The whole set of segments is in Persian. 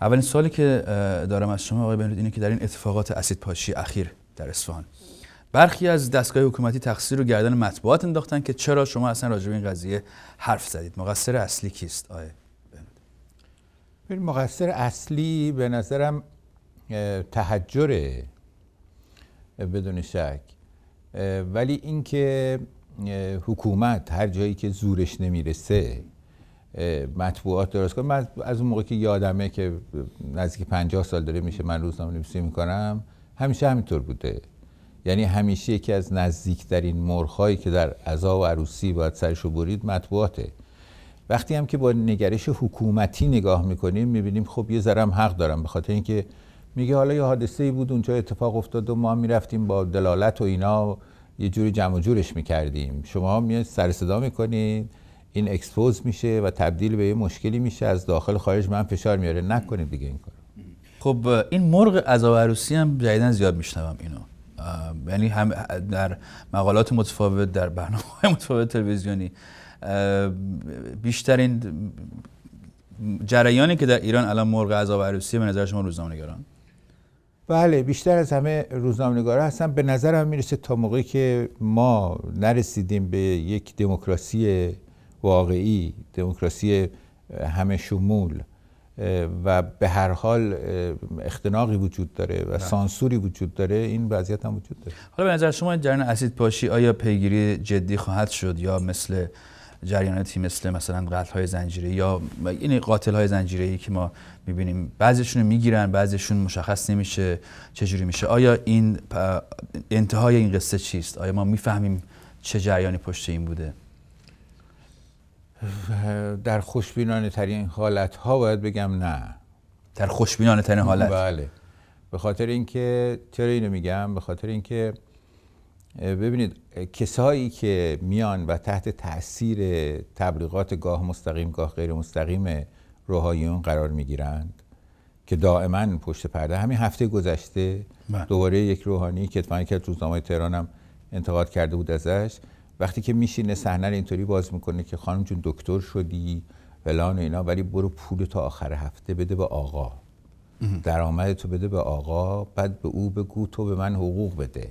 اولین سوالی که دارم از شما آقای بنرود اینه که در این اتفاقات اسید پاشی اخیر در اصفهان برخی از دستگاه حکومتی تقصیر رو گردن مطبوعات انداختن که چرا شما اصلا راجع به این قضیه حرف زدید مقصر اصلی کیست آیه بنرود؟ مقصر اصلی به نظرم تحجر بدون شک ولی اینکه حکومت هر جایی که زورش نمیرسه مطبوعات درست کنم من از اون موقع که یادمه که نزدیک 50 سال داره میشه من روزنامه نویسی میکنم همیشه همینطور بوده یعنی همیشه یکی از نزدیکترین مرخهایی که در عزا و عروسی باید سرشو برید مطبوعاته وقتی هم که با نگرش حکومتی نگاه میکنیم میبینیم خب یه ذرم حق دارم به خاطر اینکه میگه حالا یه حادثه ای بود اونجا اتفاق افتاد و ما میرفتیم با دلالت و اینا یه جوری جمع و جورش میکردیم شما میاد سر صدا میکنید این اکسپوز میشه و تبدیل به یه مشکلی میشه از داخل خارج من فشار میاره نکنید دیگه این کارو خب این مرغ عذاب عروسی هم جدیدن زیاد میشنوم اینو یعنی هم در مقالات متفاوت در برنامه متفاوت تلویزیونی بیشترین جریانی که در ایران الان مرغ عذاب عروسی به نظر شما روزنامه‌نگاران بله بیشتر از همه روزنامه‌نگارا هستن به نظرم میرسه تا موقعی که ما نرسیدیم به یک دموکراسی واقعی دموکراسی همه شمول و به هر حال اختناقی وجود داره و بله. سانسوری وجود داره این وضعیت هم وجود داره حالا به نظر شما جریان اسید پاشی آیا پیگیری جدی خواهد شد یا مثل جریاناتی مثل مثلا قتل های زنجیره یا این قاتل های زنجیره ای که ما میبینیم بعضیشون میگیرن بعضیشون مشخص نمیشه چجوری میشه آیا این انتهای این قصه چیست آیا ما میفهمیم چه جریانی پشت این بوده در خوشبینانه ترین حالت ها باید بگم نه در خوشبینانه ترین حالت بله به خاطر اینکه چرا اینو میگم به خاطر اینکه ببینید کسایی که میان و تحت تاثیر تبلیغات گاه مستقیم گاه غیر مستقیم روحانیون قرار میگیرند که دائما پشت پرده همین هفته گذشته بله. دوباره یک روحانی که اتفاقا که روزنامه تهران هم انتقاد کرده بود ازش وقتی که میشینه صحنه اینطوری باز میکنه که خانم جون دکتر شدی فلان و اینا ولی برو پول تا آخر هفته بده به آقا درآمد تو بده به آقا بعد به او بگو تو به من حقوق بده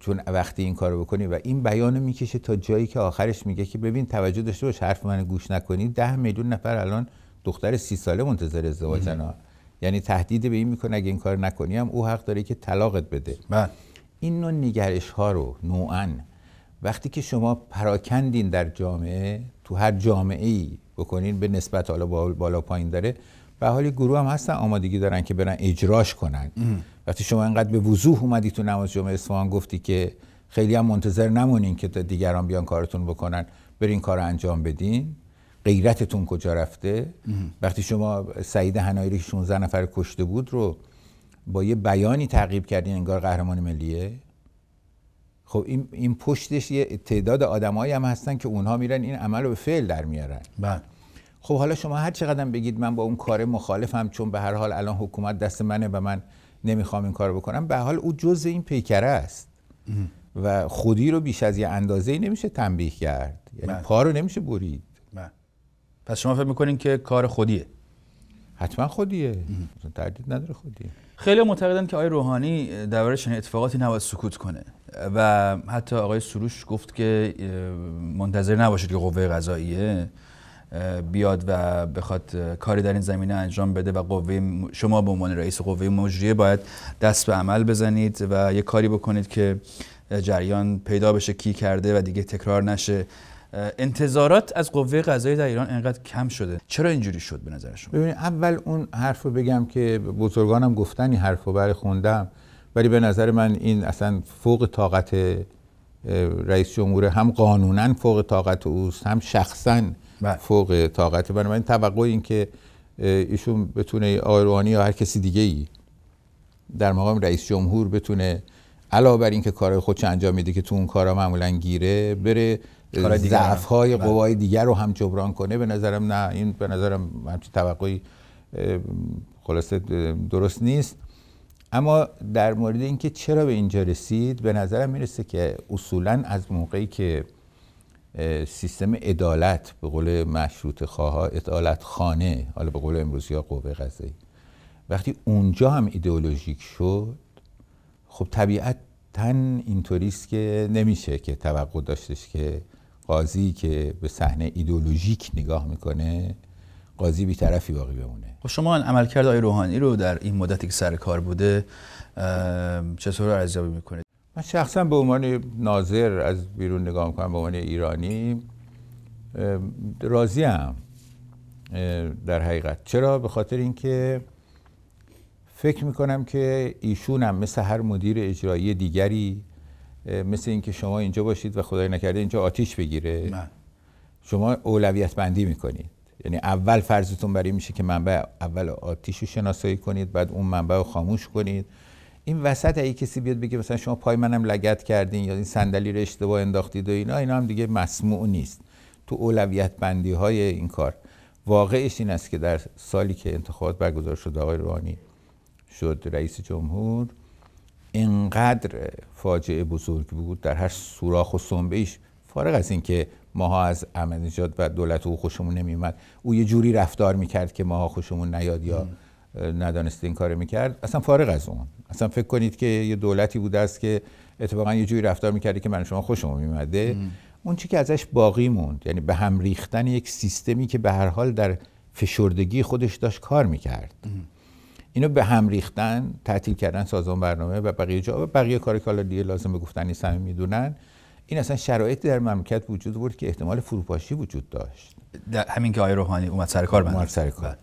چون وقتی این کارو بکنی و این بیان میکشه تا جایی که آخرش میگه که ببین توجه داشته باش حرف من گوش نکنی ده میلیون نفر الان دختر سی ساله منتظر ازدواجنا یعنی تهدید به این میکنه اگه این کار نکنی هم او حق داره که طلاقت بده من. بله. این نوع نگرش ها رو نوعا وقتی که شما پراکندین در جامعه تو هر جامعه ای بکنین به نسبت حالا بالا پایین داره به حال گروه هم هستن آمادگی دارن که برن اجراش کنن وقتی شما اینقدر به وضوح اومدی تو نماز جمعه اصفهان گفتی که خیلی هم منتظر نمونین که دیگران بیان کارتون بکنن برین کار انجام بدین غیرتتون کجا رفته وقتی شما سعید هنایری که 16 نفر کشته بود رو با یه بیانی تعقیب کردین انگار قهرمان ملیه خب این, این پشتش یه تعداد آدمایی هم هستن که اونها میرن این عمل رو به فعل در میارن بله خب حالا شما هر چقدر بگید من با اون کار مخالفم چون به هر حال الان حکومت دست منه و من نمیخوام این کار بکنم به حال او جز این پیکره است و خودی رو بیش از یه اندازه ای نمیشه تنبیه کرد یعنی بله. پا رو نمیشه برید بله. پس شما فکر میکنین که کار خودیه حتما خودیه تردید نداره خودیه خیلی معتقدن که آقای روحانی درباره چنین یعنی اتفاقاتی نباید سکوت کنه و حتی آقای سروش گفت که منتظر نباشید که قوه قضاییه بیاد و بخواد کاری در این زمینه انجام بده و قوه شما به عنوان رئیس قوه مجریه باید دست به عمل بزنید و یه کاری بکنید که جریان پیدا بشه کی کرده و دیگه تکرار نشه انتظارات از قوه قضایی در ایران انقدر کم شده چرا اینجوری شد به نظر شما ببینید اول اون حرف رو بگم که بزرگانم گفتن این حرف رو برای خوندم ولی به نظر من این اصلا فوق طاقت رئیس جمهور هم قانونا فوق طاقت اوست هم شخصا بله. فوق طاقت بنابراین توقع این که ایشون بتونه آیروانی یا هر کسی دیگه ای در مقام رئیس جمهور بتونه علاوه بر اینکه کارهای خودش انجام میده که تو اون کارا معمولا گیره بره ضعف های بله. قوای دیگر رو هم جبران کنه به نظرم نه این به نظرم همچین توقعی خلاصه درست نیست اما در مورد اینکه چرا به اینجا رسید به نظرم میرسه که اصولا از موقعی که سیستم عدالت به قول مشروط خواه عدالت خانه حالا به قول امروزی ها قوه غذایی وقتی اونجا هم ایدئولوژیک شد خب طبیعتا اینطوریست که نمیشه که توقع داشتش که قاضی که به صحنه ایدولوژیک نگاه میکنه قاضی بیطرفی باقی بمونه خب شما عملکرد آی روحانی رو در این مدتی که سر کار بوده چطور ارزیابی میکنید من شخصا به عنوان ناظر از بیرون نگاه میکنم به عنوان ایرانی راضیم در حقیقت چرا به خاطر اینکه فکر میکنم که ایشون هم مثل هر مدیر اجرایی دیگری مثل اینکه شما اینجا باشید و خدای نکرده اینجا آتیش بگیره من. شما اولویت بندی میکنید یعنی اول فرضتون برای میشه که منبع اول آتیش رو شناسایی کنید بعد اون منبع رو خاموش کنید این وسط ای کسی بیاد بگه مثلا شما پای منم لگت کردین یا این صندلی رو اشتباه انداختید و اینا اینا هم دیگه مسموع نیست تو اولویت بندی های این کار واقعش این است که در سالی که انتخابات برگزار شد آقای روحانی شد رئیس جمهور انقدر فاجعه بزرگ بود در هر سوراخ و سنبه ایش فارغ از اینکه ماها از نژاد و دولت او خوشمون نمیومد او یه جوری رفتار میکرد که ماها خوشمون نیاد یا ندانسته این کار میکرد اصلا فارغ از اون اصلا فکر کنید که یه دولتی بوده است که اتفاقا یه جوری رفتار میکرده که من شما خوشمون میمده اون چی که ازش باقی موند یعنی به هم ریختن یک سیستمی که به هر حال در فشردگی خودش داشت کار میکرد اینو به هم ریختن تعطیل کردن سازمان برنامه و بقیه جا و بقیه کار دیگه لازم به گفتن میدونن این اصلا شرایطی در مملکت وجود بود که احتمال فروپاشی وجود داشت در همین که آقای روحانی اومد سر کار اومد سر بله. کار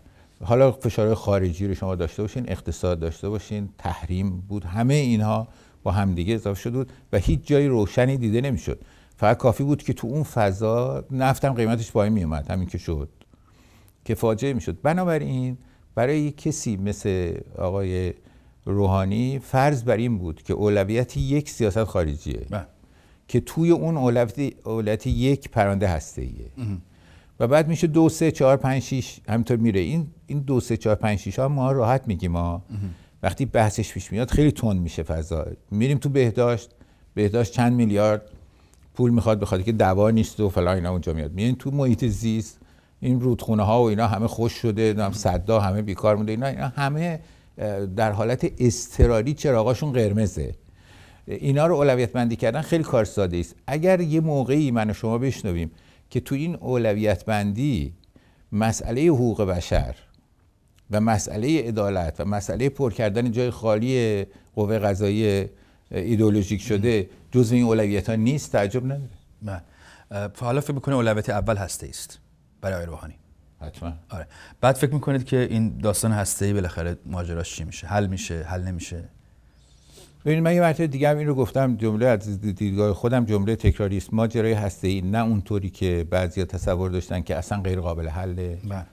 حالا فشارهای خارجی رو شما داشته باشین اقتصاد داشته باشین تحریم بود همه اینها با همدیگه اضافه شده بود و هیچ جایی روشنی دیده نمیشد فقط کافی بود که تو اون فضا نفتم قیمتش پایین اومد همین که شد که فاجعه میشد بنابراین برای کسی مثل آقای روحانی فرض بر این بود که اولویت یک سیاست خارجیه بله. که توی اون اولویت یک پرانده هسته و بعد میشه دو سه چهار پنج شیش همینطور میره این این دو سه چهار پنج شیش ها ما راحت میگیم ما وقتی بحثش پیش میاد خیلی تند میشه فضا میریم تو بهداشت بهداشت چند میلیارد پول میخواد بخواد که دوا نیست و فلان اینا اونجا میاد میریم تو محیط زیست این رودخونه ها و اینا همه خوش شده نام صدا همه بیکار مونده اینا, اینا همه در حالت استراری چراغاشون قرمزه اینا رو اولویت بندی کردن خیلی کار ساده است اگر یه موقعی من و شما بشنویم که تو این اولویت بندی مسئله حقوق بشر و مسئله عدالت و مسئله پر کردن جای خالی قوه قضایی ایدئولوژیک شده جزو این اولویت ها نیست تعجب نداره حالا فکر میکنه اولویت اول هسته است برای آقای روحانی حتما آره بعد فکر میکنید که این داستان هسته‌ای بالاخره ماجراش چی میشه حل میشه حل نمیشه ببینید من یه مرتبه دیگه هم این رو گفتم جمله از دیدگاه خودم جمله تکراری است ماجرای هسته‌ای نه اونطوری که بعضیا تصور داشتن که اصلا غیر قابل حله بله.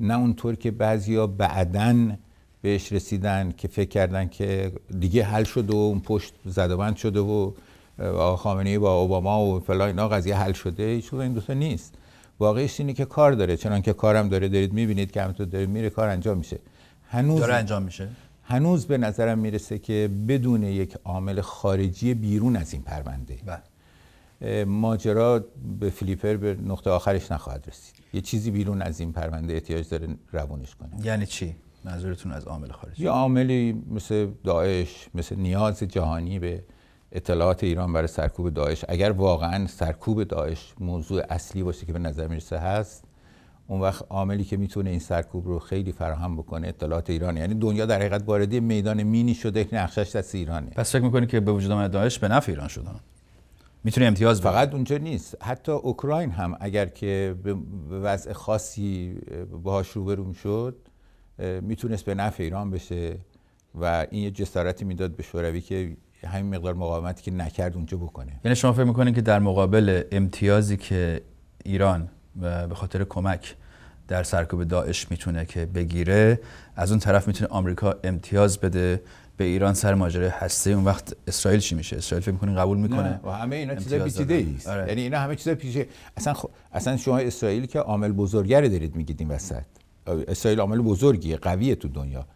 نه اونطور که بعضیا بعدن بهش رسیدن که فکر کردن که دیگه حل شد و اون پشت زدوند شده و آقا خامنه‌ای با اوباما و فلان اینا قضیه حل شده هیچ این دوتا نیست واقعیش اینه که کار داره چنانکه کارم داره دارید میبینید که همینطور داره میره کار انجام میشه هنوز انجام میشه هنوز به نظرم میرسه که بدون یک عامل خارجی بیرون از این پرونده بله. ماجرا به فلیپر به نقطه آخرش نخواهد رسید یه چیزی بیرون از این پرونده احتیاج داره روونش کنه یعنی چی منظورتون از عامل خارجی یه عاملی مثل داعش مثل نیاز جهانی به اطلاعات ایران برای سرکوب داعش اگر واقعا سرکوب داعش موضوع اصلی باشه که به نظر میرسه هست اون وقت عاملی که میتونه این سرکوب رو خیلی فراهم بکنه اطلاعات ایران یعنی دنیا در حقیقت وارد میدان مینی شده نقشش دست ایرانه پس فکر میکنی که به وجود آمد داعش به نفع ایران شده میتونه امتیاز بره. فقط اونجا نیست حتی اوکراین هم اگر که به وضع خاصی باهاش روبرو شد میتونست به نفع ایران بشه و این یه جسارتی میداد به شوروی که همین مقدار مقاومتی که نکرد اونجا بکنه یعنی شما فکر میکنید که در مقابل امتیازی که ایران به خاطر کمک در سرکوب داعش میتونه که بگیره از اون طرف میتونه آمریکا امتیاز بده به ایران سر ماجرای هسته اون وقت اسرائیل چی میشه اسرائیل فکر میکنین قبول میکنه و همه اینا چیزا پیچیده است آره. یعنی اینا همه پیچیده اصلا خو اصلا شما اسرائیل که عامل بزرگی دارید میگید این وسط اسرائیل عامل بزرگیه قویه تو دنیا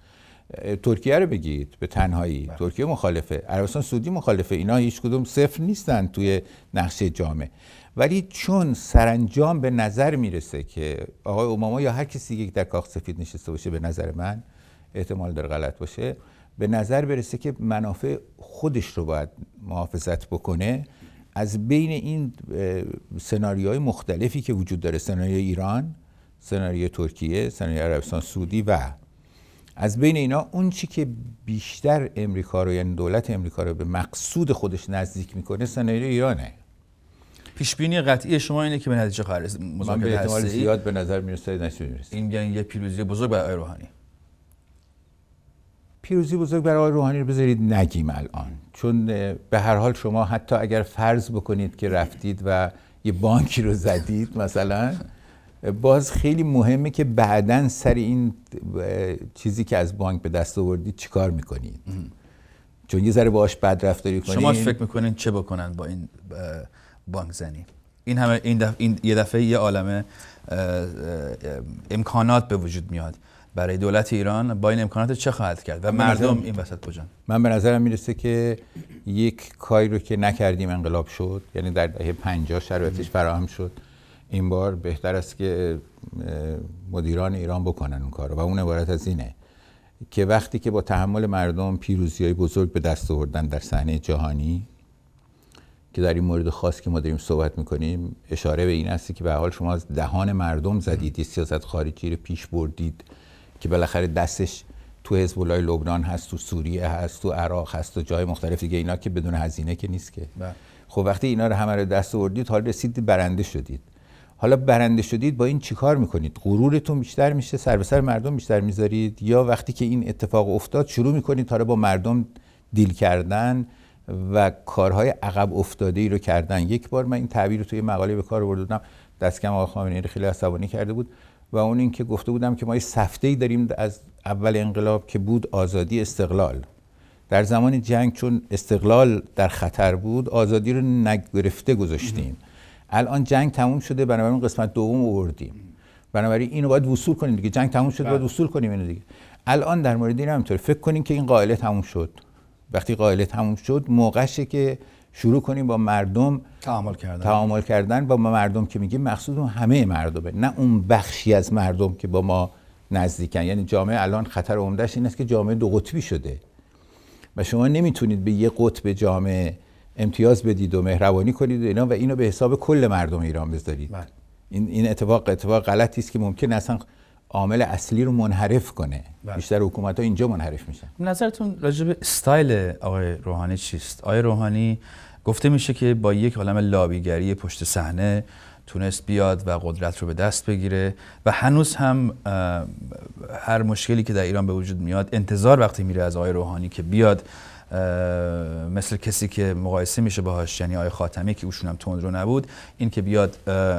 ترکیه رو بگید به تنهایی بله. ترکیه مخالفه عربستان سعودی مخالفه اینا هیچ کدوم صفر نیستن توی نقشه جامعه ولی چون سرانجام به نظر میرسه که آقای اوماما یا هر کسی دیگه که در کاخ سفید نشسته باشه به نظر من احتمال داره غلط باشه به نظر برسه که منافع خودش رو باید محافظت بکنه از بین این سناریوهای مختلفی که وجود داره سناریوی ایران سناریوی ترکیه سناریوی عربستان سعودی و از بین اینا اون چی که بیشتر امریکا رو یعنی دولت امریکا رو به مقصود خودش نزدیک میکنه سناریوی ایرانه پیش بینی قطعی شما اینه که به نتیجه خواهد رسید من به احتمال زیاد به نظر میرسه این یعنی یه پیروزی بزرگ برای روحانی پیروزی بزرگ برای آقای روحانی رو بذارید نگیم الان چون به هر حال شما حتی اگر فرض بکنید که رفتید و یه بانکی رو زدید مثلا باز خیلی مهمه که بعدا سر این چیزی که از بانک به دست آوردی چیکار میکنید چون یه ذره باهاش بد رفتاری کنید شما فکر میکنین چه بکنن با این بانک زنی این همه این, یه دفعه یه عالمه امکانات به وجود میاد برای دولت ایران با این امکانات چه خواهد کرد و مردم این وسط کجان من به نظرم میرسه که یک کاری رو که نکردیم انقلاب شد یعنی در دهه 50 شرایطش فراهم شد این بار بهتر است که مدیران ایران بکنن اون کار و اون عبارت از اینه که وقتی که با تحمل مردم پیروزی های بزرگ به دست آوردن در صحنه جهانی که در این مورد خاص که ما داریم صحبت میکنیم اشاره به این است که به حال شما از دهان مردم زدید سیاست خارجی رو پیش بردید که بالاخره دستش تو حزب الله لبنان هست تو سوریه هست تو عراق هست تو جای مختلف دیگه اینا که بدون هزینه که نیست که بله. خب وقتی اینا رو همه رو دست آوردید حال رسید برنده شدید حالا برنده شدید با این چیکار میکنید غرورتون بیشتر میشه سر به سر مردم بیشتر میذارید یا وقتی که این اتفاق افتاد شروع میکنید حالا با مردم دیل کردن و کارهای عقب افتاده ای رو کردن یک بار من این تعبیر رو توی مقاله به کار بردم دست کم آقای خامنه‌ای خیلی عصبانی کرده بود و اون این که گفته بودم که ما یه ای داریم از اول انقلاب که بود آزادی استقلال در زمان جنگ چون استقلال در خطر بود آزادی رو نگرفته گذاشتیم الان جنگ تموم شده بنابراین قسمت دوم آوردیم بنابراین اینو باید وصول کنیم دیگه جنگ تموم شده باید بله. وصول کنیم اینو دیگه الان در مورد این همینطوره فکر کنیم که این قائله تموم شد وقتی قائله تموم شد موقعشه که شروع کنیم با مردم تعامل کردن تعامل کردن با ما مردم که میگیم مخصوص همه مردمه نه اون بخشی از مردم که با ما نزدیکن یعنی جامعه الان خطر عمدهش این است که جامعه دو قطبی شده و شما نمیتونید به یه قطب جامعه امتیاز بدید و مهربانی کنید و اینا و اینو به حساب کل مردم ایران بذارید بله. این این اتفاق اتفاق غلطی است که ممکن اصلا عامل اصلی رو منحرف کنه بله. بیشتر حکومت ها اینجا منحرف میشن نظرتون راجع به استایل آقای روحانی چیست آقای روحانی گفته میشه که با یک عالم لابیگری پشت صحنه تونست بیاد و قدرت رو به دست بگیره و هنوز هم هر مشکلی که در ایران به وجود میاد انتظار وقتی میره از آقای روحانی که بیاد مثل کسی که مقایسه میشه باهاش یعنی آی خاتمی که اوشون هم تند رو نبود این که بیاد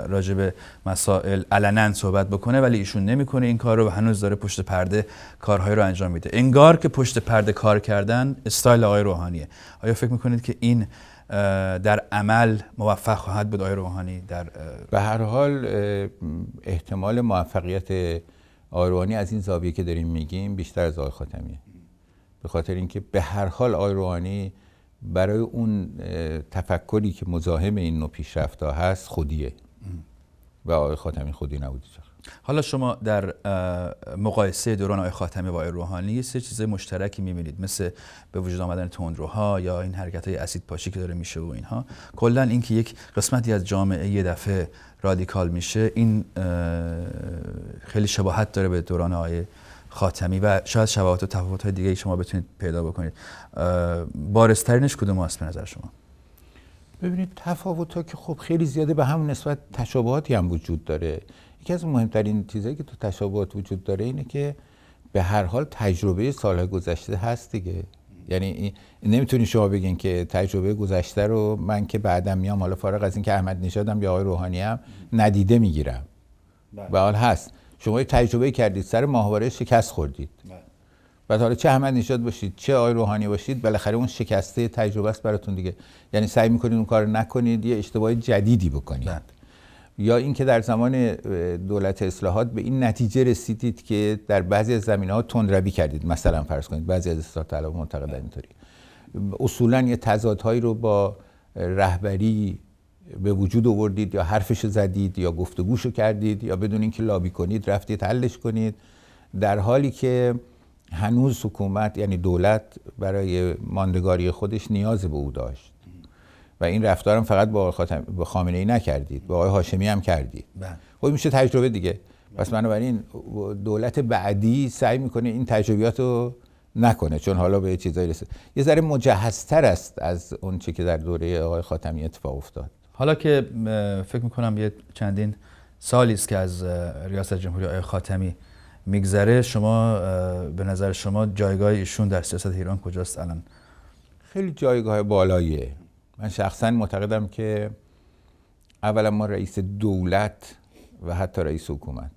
راجب به مسائل علنا صحبت بکنه ولی ایشون نمیکنه این کار رو و هنوز داره پشت پرده کارهایی رو انجام میده انگار که پشت پرده کار کردن استایل آی روحانیه آیا فکر میکنید که این در عمل موفق خواهد بود آی روحانی در به هر حال احتمال موفقیت آقای روحانی از این زاویه که داریم میگیم بیشتر از آقای خاتمیه به خاطر اینکه به هر حال آقای روحانی برای اون تفکری که مزاحم این نوع پیشرفت هست خودیه و آی خاتمی خودی نبوده حالا شما در مقایسه دوران آی خاتمی با آقای روحانی سه چیز مشترکی میبینید مثل به وجود آمدن تندروها یا این حرکت های اسید پاشی که داره میشه و اینها کلا اینکه یک قسمتی از جامعه یه دفعه رادیکال میشه این خیلی شباهت داره به دوران آی، خاتمی و شاید شباهت و تفاوت های دیگه شما بتونید پیدا بکنید بارزترینش کدوم هست به نظر شما ببینید تفاوت ها که خب خیلی زیاده به همون نسبت تشابهاتی هم وجود داره یکی از مهمترین چیزهایی که تو تشابهات وجود داره اینه که به هر حال تجربه سال گذشته هست دیگه یعنی نمیتونی شما بگین که تجربه گذشته رو من که بعدم میام حالا فارغ از اینکه احمد نشادم یا آقای روحانی هم ندیده میگیرم بله. به حال هست شما تجربه کردید سر ماهواره شکست خوردید و بله. حالا چه احمد نشاد باشید چه آی روحانی باشید بالاخره اون شکسته تجربه است براتون دیگه یعنی سعی میکنید اون کار نکنید یه اشتباه جدیدی بکنید بله. یا اینکه در زمان دولت اصلاحات به این نتیجه رسیدید که در بعضی از زمینه ها تندروی کردید مثلا فرض کنید بعضی از استاد طلب معتقدن اینطوری اصولا یه تضادهایی رو با رهبری به وجود آوردید یا حرفش زدید یا گفتگوشو کردید یا بدون اینکه لابی کنید رفتید حلش کنید در حالی که هنوز حکومت یعنی دولت برای ماندگاری خودش نیاز به او داشت و این رفتارم فقط با آقای خامنه ای نکردید با آقای هاشمی هم کردید بله. خب میشه تجربه دیگه پس بنابراین دولت بعدی سعی میکنه این تجربیات رو نکنه چون حالا به چیزایی رسید یه ذره مجهزتر است از اون چی که در دوره آقای خاتمی اتفاق افتاد حالا که فکر میکنم یه چندین سالی است که از ریاست جمهوری آقای خاتمی میگذره شما به نظر شما جایگاه ایشون در سیاست ایران کجاست الان خیلی جایگاه بالاییه من شخصا معتقدم که اولا ما رئیس دولت و حتی رئیس حکومت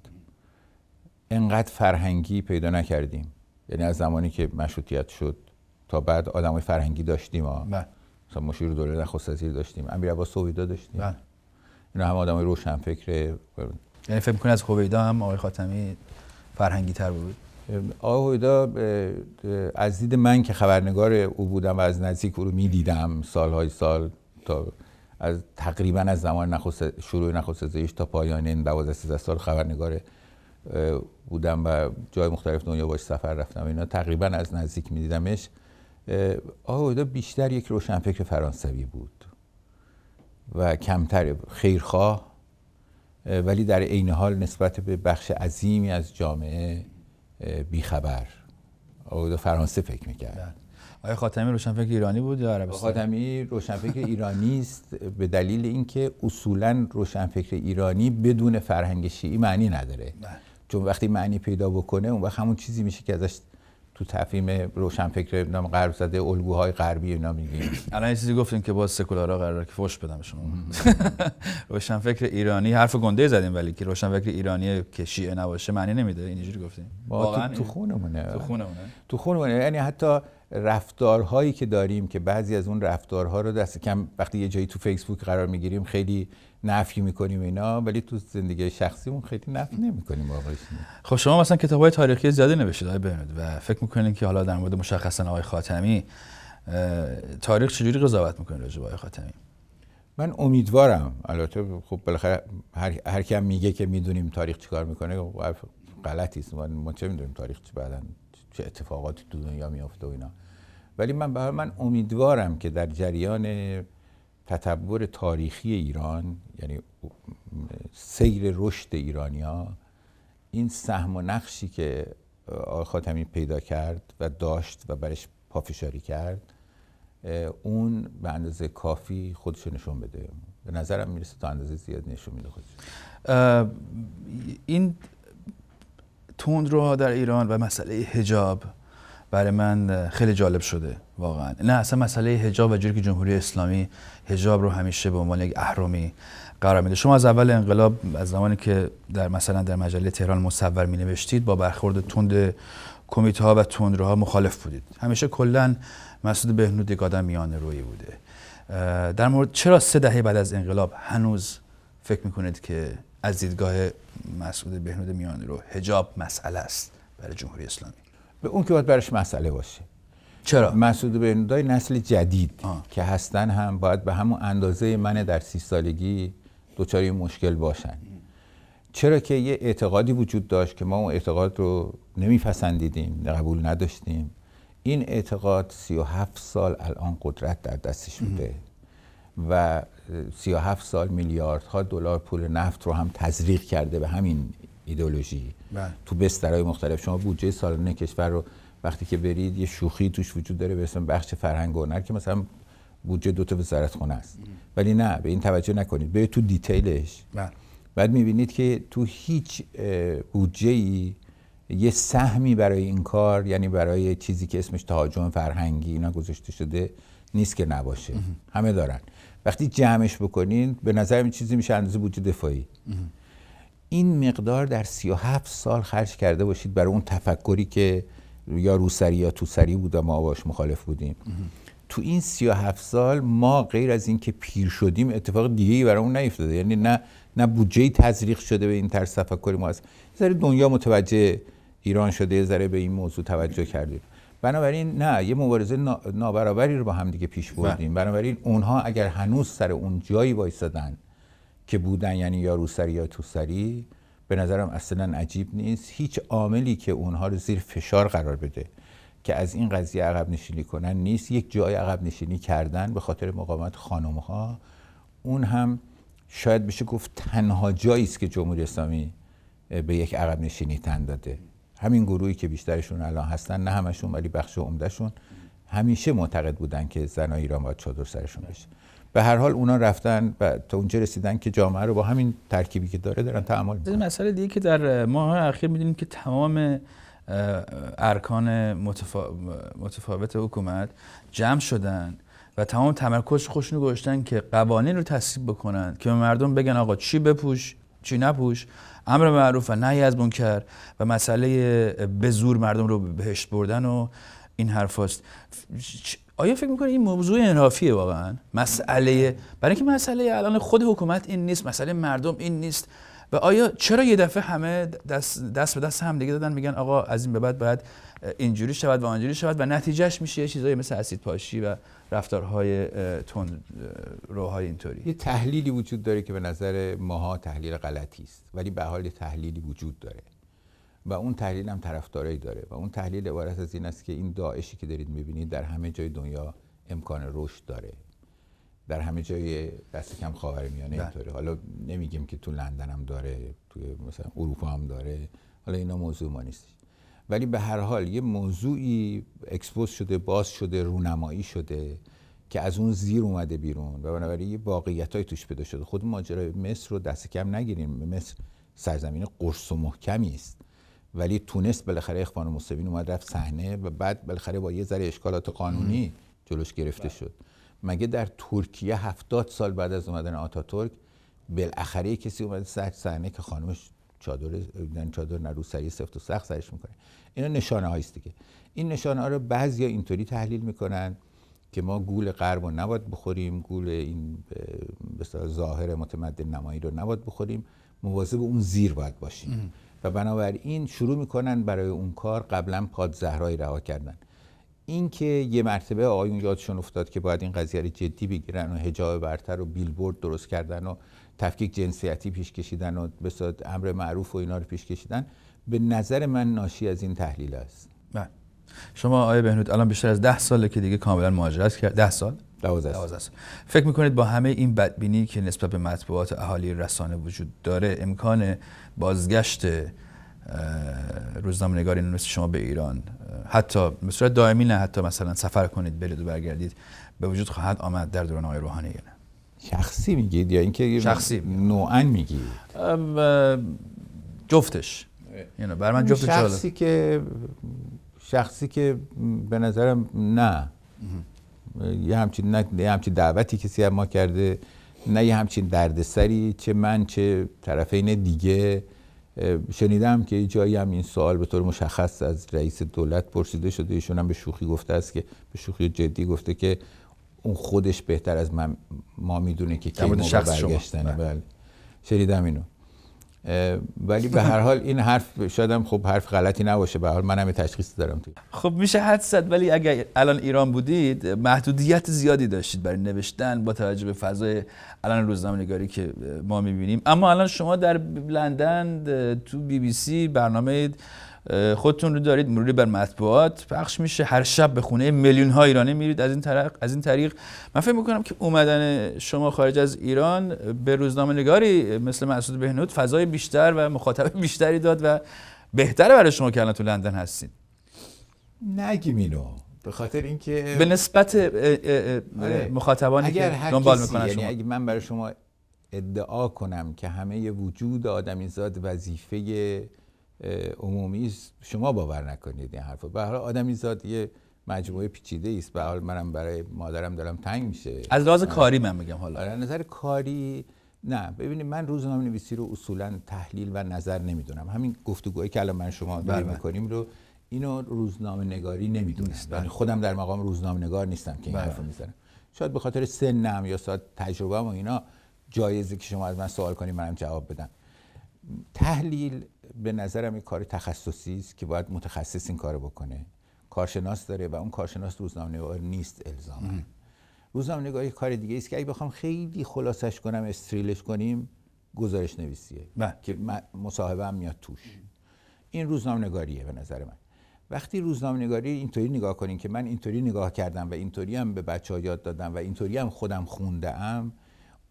انقدر فرهنگی پیدا نکردیم یعنی از زمانی که مشروطیت شد تا بعد آدمای فرهنگی داشتیم ها بله. مثلا مشیر دوله نخست داشتیم، امیر عباس سویدا داشتیم بله اینا هم آدمای روشن فکر یعنی فکر می‌کنی از هویدا هم آقای خاتمی فرهنگی تر بود آقای هویدا از دید من که خبرنگار او بودم و از نزدیک او رو می‌دیدم سالهای سال تا از تقریبا از زمان نخست شروع نخست تا پایان این 12 13 سال خبرنگار بودم و جای مختلف دنیا باش سفر رفتم اینا تقریبا از نزدیک می‌دیدمش آقا بیشتر یک روشنفکر فرانسوی بود و کمتر خیرخواه ولی در عین حال نسبت به بخش عظیمی از جامعه بیخبر آقا فرانسه فکر میکرد بله. آیا خاتمی روشنفکر ایرانی بود یا عربستان؟ خاتمی روشنفکر ایرانی است به دلیل اینکه اصولا روشنفکر ایرانی بدون فرهنگ شیعی معنی نداره بله. چون وقتی معنی پیدا بکنه اون وقت همون چیزی میشه که ازش تو تفهیم روشنفکر نام غرب زده الگوهای غربی اینا میگیم الان یه چیزی گفتیم که باز سکولارا قراره که فوش بدم شما روشنفکر ایرانی حرف گنده زدیم ولی که فکر ایرانی که شیعه نباشه معنی نمیده اینجوری گفتیم تو, تو خونمونه تو خونمونه تو خونمونه یعنی حتی رفتارهایی که داریم که بعضی از اون رفتارها رو دست کم وقتی یه جایی تو فیسبوک قرار میگیریم خیلی نفی میکنیم اینا ولی تو زندگی شخصیمون خیلی نفی نمیکنیم شما. خب شما مثلا های تاریخی زیادی نوشید آقای و فکر میکنین که حالا در مورد مشخصا آقای خاتمی تاریخ چجوری قضاوت میکنه راجع به آقای خاتمی من امیدوارم البته خب بالاخره هر, هر میگه که میدونیم تاریخ چیکار میکنه خب غلطی است ما چه میدونیم تاریخ چی چه اتفاقاتی تو دنیا میافته و اینا ولی من من امیدوارم که در جریان تطور تاریخی ایران یعنی سیر رشد ایرانیا این سهم و نقشی که آقای خاتمی پیدا کرد و داشت و برش پافشاری کرد اون به اندازه کافی خودش نشون بده به نظرم میرسه تا اندازه زیاد نشون میده خودش این رو در ایران و مسئله هجاب برای من خیلی جالب شده واقعا نه اصلا مسئله حجاب و جوری که جمهوری اسلامی حجاب رو همیشه به عنوان یک اهرامی قرار میده شما از اول انقلاب از زمانی که در مثلا در مجله تهران مصور می نوشتید با برخورد تند کمیته ها و تندروها مخالف بودید همیشه کلا مسعود بهنود یک آدم میانه روی بوده در مورد چرا سه دهه بعد از انقلاب هنوز فکر میکنید که از دیدگاه مسعود بهنود میانه رو حجاب مسئله است برای جمهوری اسلامی به اون که باید برش مسئله باشه چرا؟ مسعود بیندای نسل جدید که هستن هم باید به همون اندازه من در سی سالگی دوچاری مشکل باشن چرا که یه اعتقادی وجود داشت که ما اون اعتقاد رو نمیپسندیدیم قبول نداشتیم این اعتقاد هفت سال الان قدرت در دستش بوده و 37 سال میلیاردها دلار پول نفت رو هم تزریق کرده به همین ایدولوژی بله. تو بسترهای مختلف شما بودجه سالانه کشور رو وقتی که برید یه شوخی توش وجود داره به اسم بخش فرهنگ و هنر که مثلا بودجه دو تا وزارت خونه است ولی نه به این توجه نکنید به تو دیتیلش بله. بعد میبینید که تو هیچ بودجه ای یه سهمی برای این کار یعنی برای چیزی که اسمش تهاجم فرهنگی اینا گذاشته شده نیست که نباشه همه دارن وقتی جمعش بکنین به نظر این چیزی میشه اندازه بودجه دفاعی این مقدار در 37 سال خرج کرده باشید برای اون تفکری که یا روسری یا توسری بود و ما باش مخالف بودیم تو این 37 سال ما غیر از اینکه پیر شدیم اتفاق دیگه ای اون نیفتاده یعنی نه نه بودجه تزریق شده به این طرز تفکری ما هست ذره دنیا متوجه ایران شده ذره به این موضوع توجه کردیم بنابراین نه یه مبارزه نابرابری رو با هم دیگه پیش بردیم بله. بنابراین اونها اگر هنوز سر اون جایی وایسادن که بودن یعنی یا روسری یا توسری به نظرم اصلا عجیب نیست هیچ عاملی که اونها رو زیر فشار قرار بده که از این قضیه عقب نشینی کنن نیست یک جای عقب نشینی کردن به خاطر مقاومت خانم ها اون هم شاید بشه گفت تنها جایی است که جمهوری اسلامی به یک عقب نشینی تن داده همین گروهی که بیشترشون الان هستن نه همشون ولی بخش عمدهشون همیشه معتقد بودن که زنای ایران باید چادر سرشون بشه به هر حال اونا رفتن و تا اونجا رسیدن که جامعه رو با همین ترکیبی که داره دارن تعامل میکنن مسئله دیگه که در ماه اخیر میدونیم که تمام ارکان متفا... متفاوت حکومت جمع شدن و تمام تمرکز خوش گذاشتن که قوانین رو تصویب بکنن که به مردم بگن آقا چی بپوش چی نپوش امر معروف و نهی از منکر و مسئله به زور مردم رو بهشت بردن و این حرف آیا فکر میکنه این موضوع انحرافیه واقعا مسئله برای اینکه مسئله الان خود حکومت این نیست مسئله مردم این نیست و آیا چرا یه دفعه همه دست, دست به دست هم دیگه دادن میگن آقا از این به بعد باید اینجوری شود و آنجوری شود و نتیجهش میشه یه چیزایی مثل اسید پاشی و رفتارهای تون روهای اینطوری یه تحلیلی وجود داره که به نظر ماها تحلیل غلطی است ولی به حال تحلیلی وجود داره و اون تحلیل هم طرفدارایی داره و اون تحلیل عبارت از این است که این داعشی که دارید میبینید در همه جای دنیا امکان رشد داره در همه جای دست کم خاورمیانه بله. اینطوری حالا نمیگیم که تو لندن هم داره تو مثلا اروپا هم داره حالا اینا موضوع ما نیست ولی به هر حال یه موضوعی اکسپوز شده باز شده رونمایی شده که از اون زیر اومده بیرون و بنابراین یه واقعیت توش پیدا شده خود ماجرای مصر رو دست کم نگیریم مصر سرزمین قرص و محکمی است ولی تونست بالاخره اخوان موسوین اومد رفت صحنه و بعد بالاخره با یه ذره اشکالات قانونی جلوش گرفته بله. شد مگه در ترکیه هفتاد سال بعد از اومدن ترک بالاخره کسی اومد سر صحنه که خانمش چادر چادر نرو سری سفت و سخت سرش میکنه اینا نشانه هاییست دیگه این نشانه ها رو بعضیا اینطوری تحلیل میکنن که ما گول غرب رو نباید بخوریم گول این به ظاهر متمدن نمایی رو نباید بخوریم مواظب اون زیر باید باشیم و بنابراین شروع میکنن برای اون کار قبلا پادزهرهایی رها کردن اینکه یه مرتبه آقایون یادشون افتاد که باید این قضیه رو جدی بگیرن و هجاب برتر و بیلبورد درست کردن و تفکیک جنسیتی پیش کشیدن و بساد امر معروف و اینا رو پیش کشیدن به نظر من ناشی از این تحلیل است بله. شما آقای بهنود الان بیشتر از ده ساله که دیگه کاملا مهاجرت کرد ده سال دوازده فکر میکنید با همه این بدبینی که نسبت به مطبوعات اهالی رسانه وجود داره امکان بازگشت روزنامه نگاری مثل شما به ایران حتی به صورت دائمی نه حتی مثلا سفر کنید برید و برگردید به وجود خواهد آمد در دوران آقای روحانی یا نه شخصی میگید یا اینکه شخصی نوعا میگید جفتش یعنی بر من جفتش شخصی که شخصی که به نظرم نه یه همچین نه همچین دعوتی کسی از ما کرده نه یه همچین دردسری چه من چه طرفین دیگه شنیدم که جایی هم این سوال به طور مشخص از رئیس دولت پرسیده شده ایشون هم به شوخی گفته است که به شوخی جدی گفته که اون خودش بهتر از من ما میدونه که کی موقع برگشتنه بله. بله شنیدم اینو ولی به هر حال این حرف شدم خب حرف غلطی نباشه به هر حال منم تشخیص دارم تو خب میشه حد زد ولی اگر الان ایران بودید محدودیت زیادی داشتید برای نوشتن با توجه به فضای الان روزنامه نگاری که ما میبینیم اما الان شما در لندن تو بی بی سی برنامه خودتون رو دارید مروری بر مطبوعات پخش میشه هر شب به خونه میلیون ها ایرانی میرید از این طریق از این طریق من فکر میکنم که اومدن شما خارج از ایران به روزنامه نگاری مثل مسعود بهنود فضای بیشتر و مخاطب بیشتری داد و بهتر برای شما که الان تو لندن هستید نگیم اینو به خاطر اینکه به نسبت آره. مخاطبانی اگر که دنبال میکنن یعنی شما اگر من برای شما ادعا کنم که همه وجود آدمیزاد وظیفه عمومی است شما باور نکنید این حرفو به هر آدمی زاد یه مجموعه پیچیده است به حال منم برای مادرم دارم تنگ میشه از لحاظ کاری من میگم حالا آره، نظر کاری نه ببینید من روزنامه نویسی رو اصولا تحلیل و نظر نمیدونم همین گفتگوهایی که الان من شما داریم بله. میکنیم رو اینو روزنامه نگاری نمیدونم یعنی خودم در مقام روزنامه نگار نیستم که این بله. حرفو میزنم شاید به خاطر سنم یا ساعت تجربه و اینا جایزه که شما از من سوال کنید منم جواب بدم تحلیل به نظرم این کار تخصصی است که باید متخصص این کار بکنه کارشناس داره و اون کارشناس نگار نیست الزاما روزنامه نگاری کار دیگه است که اگه بخوام خیلی خلاصش کنم استریلش کنیم گزارش نویسیه بله. که مصاحبه هم میاد توش این روزنامه نگاریه به نظر من وقتی روزنامه نگاری اینطوری نگاه کنیم که من اینطوری نگاه کردم و اینطوری هم به بچه ها یاد دادم و اینطوری هم خودم خونده ام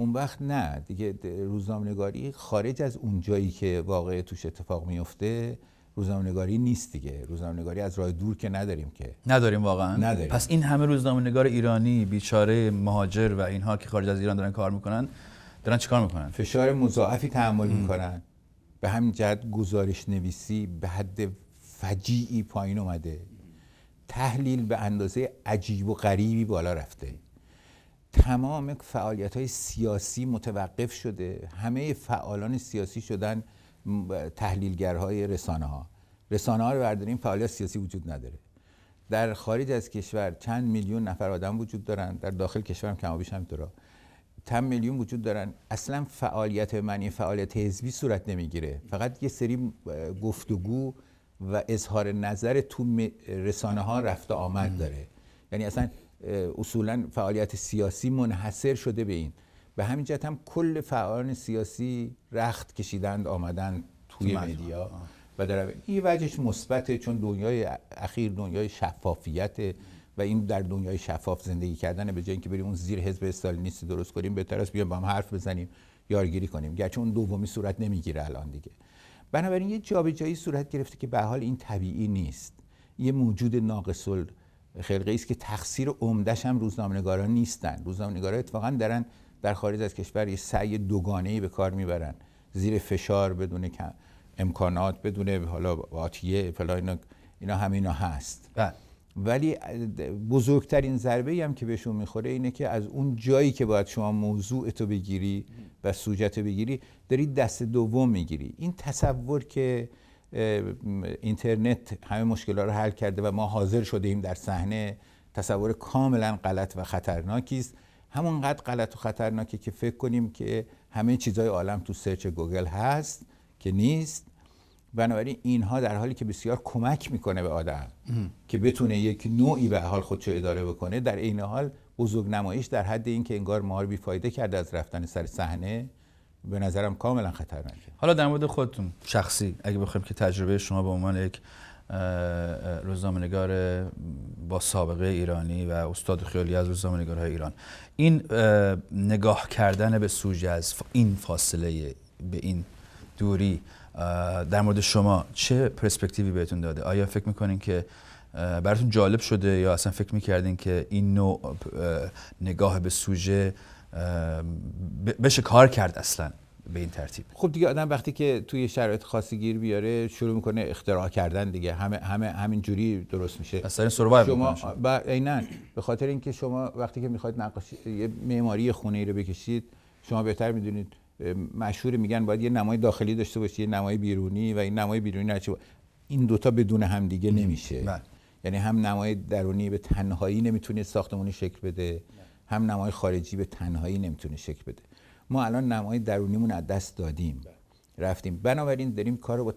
اون وقت نه دیگه روزنامه‌نگاری خارج از اون جایی که واقع توش اتفاق میفته روزنامه‌نگاری نیست دیگه روزنامه‌نگاری از راه دور که نداریم که نداریم واقعا نداریم. پس این همه روزنامه‌نگار ایرانی بیچاره مهاجر و اینها که خارج از ایران دارن کار میکنن دارن چیکار میکنن فشار مضاعفی تحمل میکنن به همین جهت گزارش نویسی به حد فجیعی پایین اومده تحلیل به اندازه عجیب و غریبی بالا رفته تمام فعالیت های سیاسی متوقف شده همه فعالان سیاسی شدن تحلیلگرهای رسانه ها رسانه ها رو برداریم فعالیت سیاسی وجود نداره در خارج از کشور چند میلیون نفر آدم وجود دارن در داخل کشور هم بیش هم چند میلیون وجود دارن اصلا فعالیت معنی فعالیت حزبی صورت نمیگیره فقط یه سری گفتگو و اظهار نظر تو رسانه ها رفت آمد داره یعنی اصلا اصولا فعالیت سیاسی منحصر شده به این به همین جهت هم کل فعالان سیاسی رخت کشیدند آمدند توی مدیا و در این وجهش مثبته چون دنیای اخیر دنیای شفافیت و این در دنیای شفاف زندگی کردن به جای اینکه بریم اون زیر حزب استالینیستی درست کنیم بهتر است بیام با هم حرف بزنیم یارگیری کنیم گرچه اون دومی صورت نمیگیره الان دیگه بنابراین یه جابجایی صورت گرفته که به حال این طبیعی نیست یه موجود ناقص خلقه است که تقصیر عمدش هم ها نیستن روزنامه‌نگارا اتفاقا دارن در خارج از کشور یه سعی دوگانه‌ای به کار میبرن زیر فشار بدون امکانات بدون حالا آتیه فلا اینا, اینا همینا هست بله. ولی بزرگترین ضربه هم که بهشون میخوره اینه که از اون جایی که باید شما موضوع تو بگیری و سوجت بگیری داری دست دوم میگیری این تصور که اینترنت همه مشکلات رو حل کرده و ما حاضر شده ایم در صحنه تصور کاملا غلط و خطرناکی است همونقدر غلط و خطرناکه که فکر کنیم که همه چیزهای عالم تو سرچ گوگل هست که نیست بنابراین اینها در حالی که بسیار کمک میکنه به آدم که بتونه یک نوعی به حال خودشو اداره بکنه در این حال بزرگ نمایش در حد اینکه انگار ما رو بیفایده کرده از رفتن سر صحنه به نظرم کاملا خطرناکه حالا در مورد خودتون شخصی اگه بخوایم که تجربه شما به عنوان یک روزنامه‌نگار با سابقه ایرانی و استاد خیالی از روزنامه‌نگارهای ایران این نگاه کردن به سوژه از این فاصله به این دوری در مورد شما چه پرسپکتیوی بهتون داده آیا فکر میکنین که براتون جالب شده یا اصلا فکر میکردین که این نوع نگاه به سوژه بشه کار کرد اصلا به این ترتیب خب دیگه آدم وقتی که توی شرایط خاصی گیر بیاره شروع میکنه اختراع کردن دیگه همه همه همین جوری درست میشه اصلا سروایو شما عیناً به خاطر اینکه شما وقتی که میخواید نقاشی یه معماری خونه ای رو بکشید شما بهتر میدونید مشهور میگن باید یه نمای داخلی داشته باشی یه نمای بیرونی و این نمای بیرونی نه این دوتا بدون دیگه نمیشه بله. یعنی هم نمای درونی به تنهایی نمیتونید ساختمونی شکل بده هم نمای خارجی به تنهایی نمیتونه شک بده ما الان نمای درونیمون از دست دادیم رفتیم بنابراین داریم کار رو با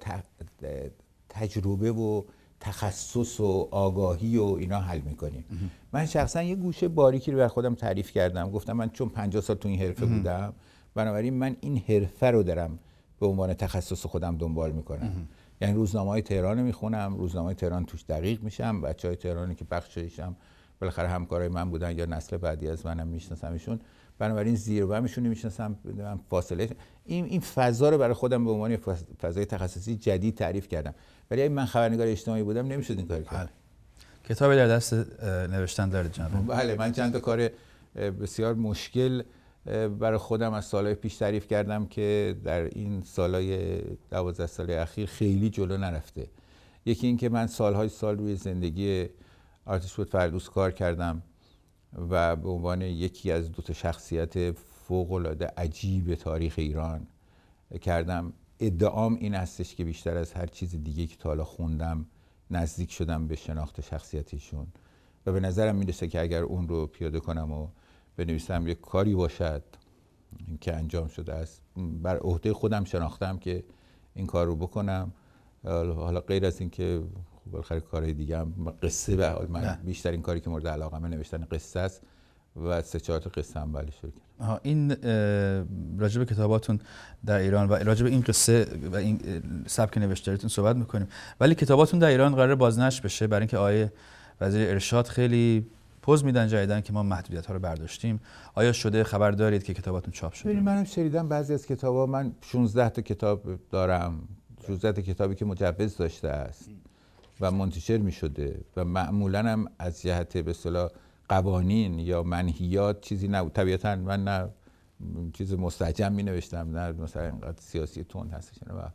تجربه و تخصص و آگاهی و اینا حل میکنیم من شخصا یه گوشه باریکی رو بر خودم تعریف کردم گفتم من چون 50 سال تو این حرفه بودم بنابراین من این حرفه رو دارم به عنوان تخصص خودم دنبال میکنم یعنی روزنامه های تهران رو میخونم روزنامه های تهران توش دقیق میشم بچه های تهرانی که بالاخره همکارای من بودن یا نسل بعدی از منم ایشون بنابراین زیر و نمیشناسم من فاصله این این فضا رو برای خودم به عنوان فضای تخصصی جدید تعریف کردم ولی اگه من خبرنگار اجتماعی بودم نمیشد این کار کرد بله. کتاب در دست نوشتن داره جناب بله من چند تا کار بسیار مشکل برای خودم از سالهای پیش تعریف کردم که در این سالهای دوازده سال اخیر خیلی جلو نرفته یکی اینکه من سالهای سال روی زندگی بود فردوس کار کردم و به عنوان یکی از دو تا شخصیت العاده عجیب تاریخ ایران کردم ادعام این هستش که بیشتر از هر چیز دیگه که تا حالا خوندم نزدیک شدم به شناخت شخصیتشون و به نظرم میرسه که اگر اون رو پیاده کنم و بنویسم یک کاری باشد که انجام شده است بر عهده خودم شناختم که این کار رو بکنم حالا غیر از اینکه بالاخره کارهای دیگه هم قصه به حال من بیشترین کاری که مورد علاقه من نوشتن قصه است و سه چهار تا قصه هم بله شروع کردم این راجب کتاباتون در ایران و راجب این قصه و این سبک نوشتاریتون صحبت میکنیم ولی کتاباتون در ایران قرار بازنش بشه برای اینکه آیه وزیر ارشاد خیلی پوز میدن جدیدن که ما محدودیت ها رو برداشتیم آیا شده خبر دارید که کتاباتون چاپ شده ببین منم شریدم بعضی از کتابا من 16 تا کتاب دارم 16 تا کتابی که مجوز داشته است و منتشر می شده و معمولا هم از جهت به صلاح قوانین یا منهیات چیزی نبود طبیعتا من نه چیز مستجم می نوشتم نه مثلا اینقدر سیاسی تون هستش و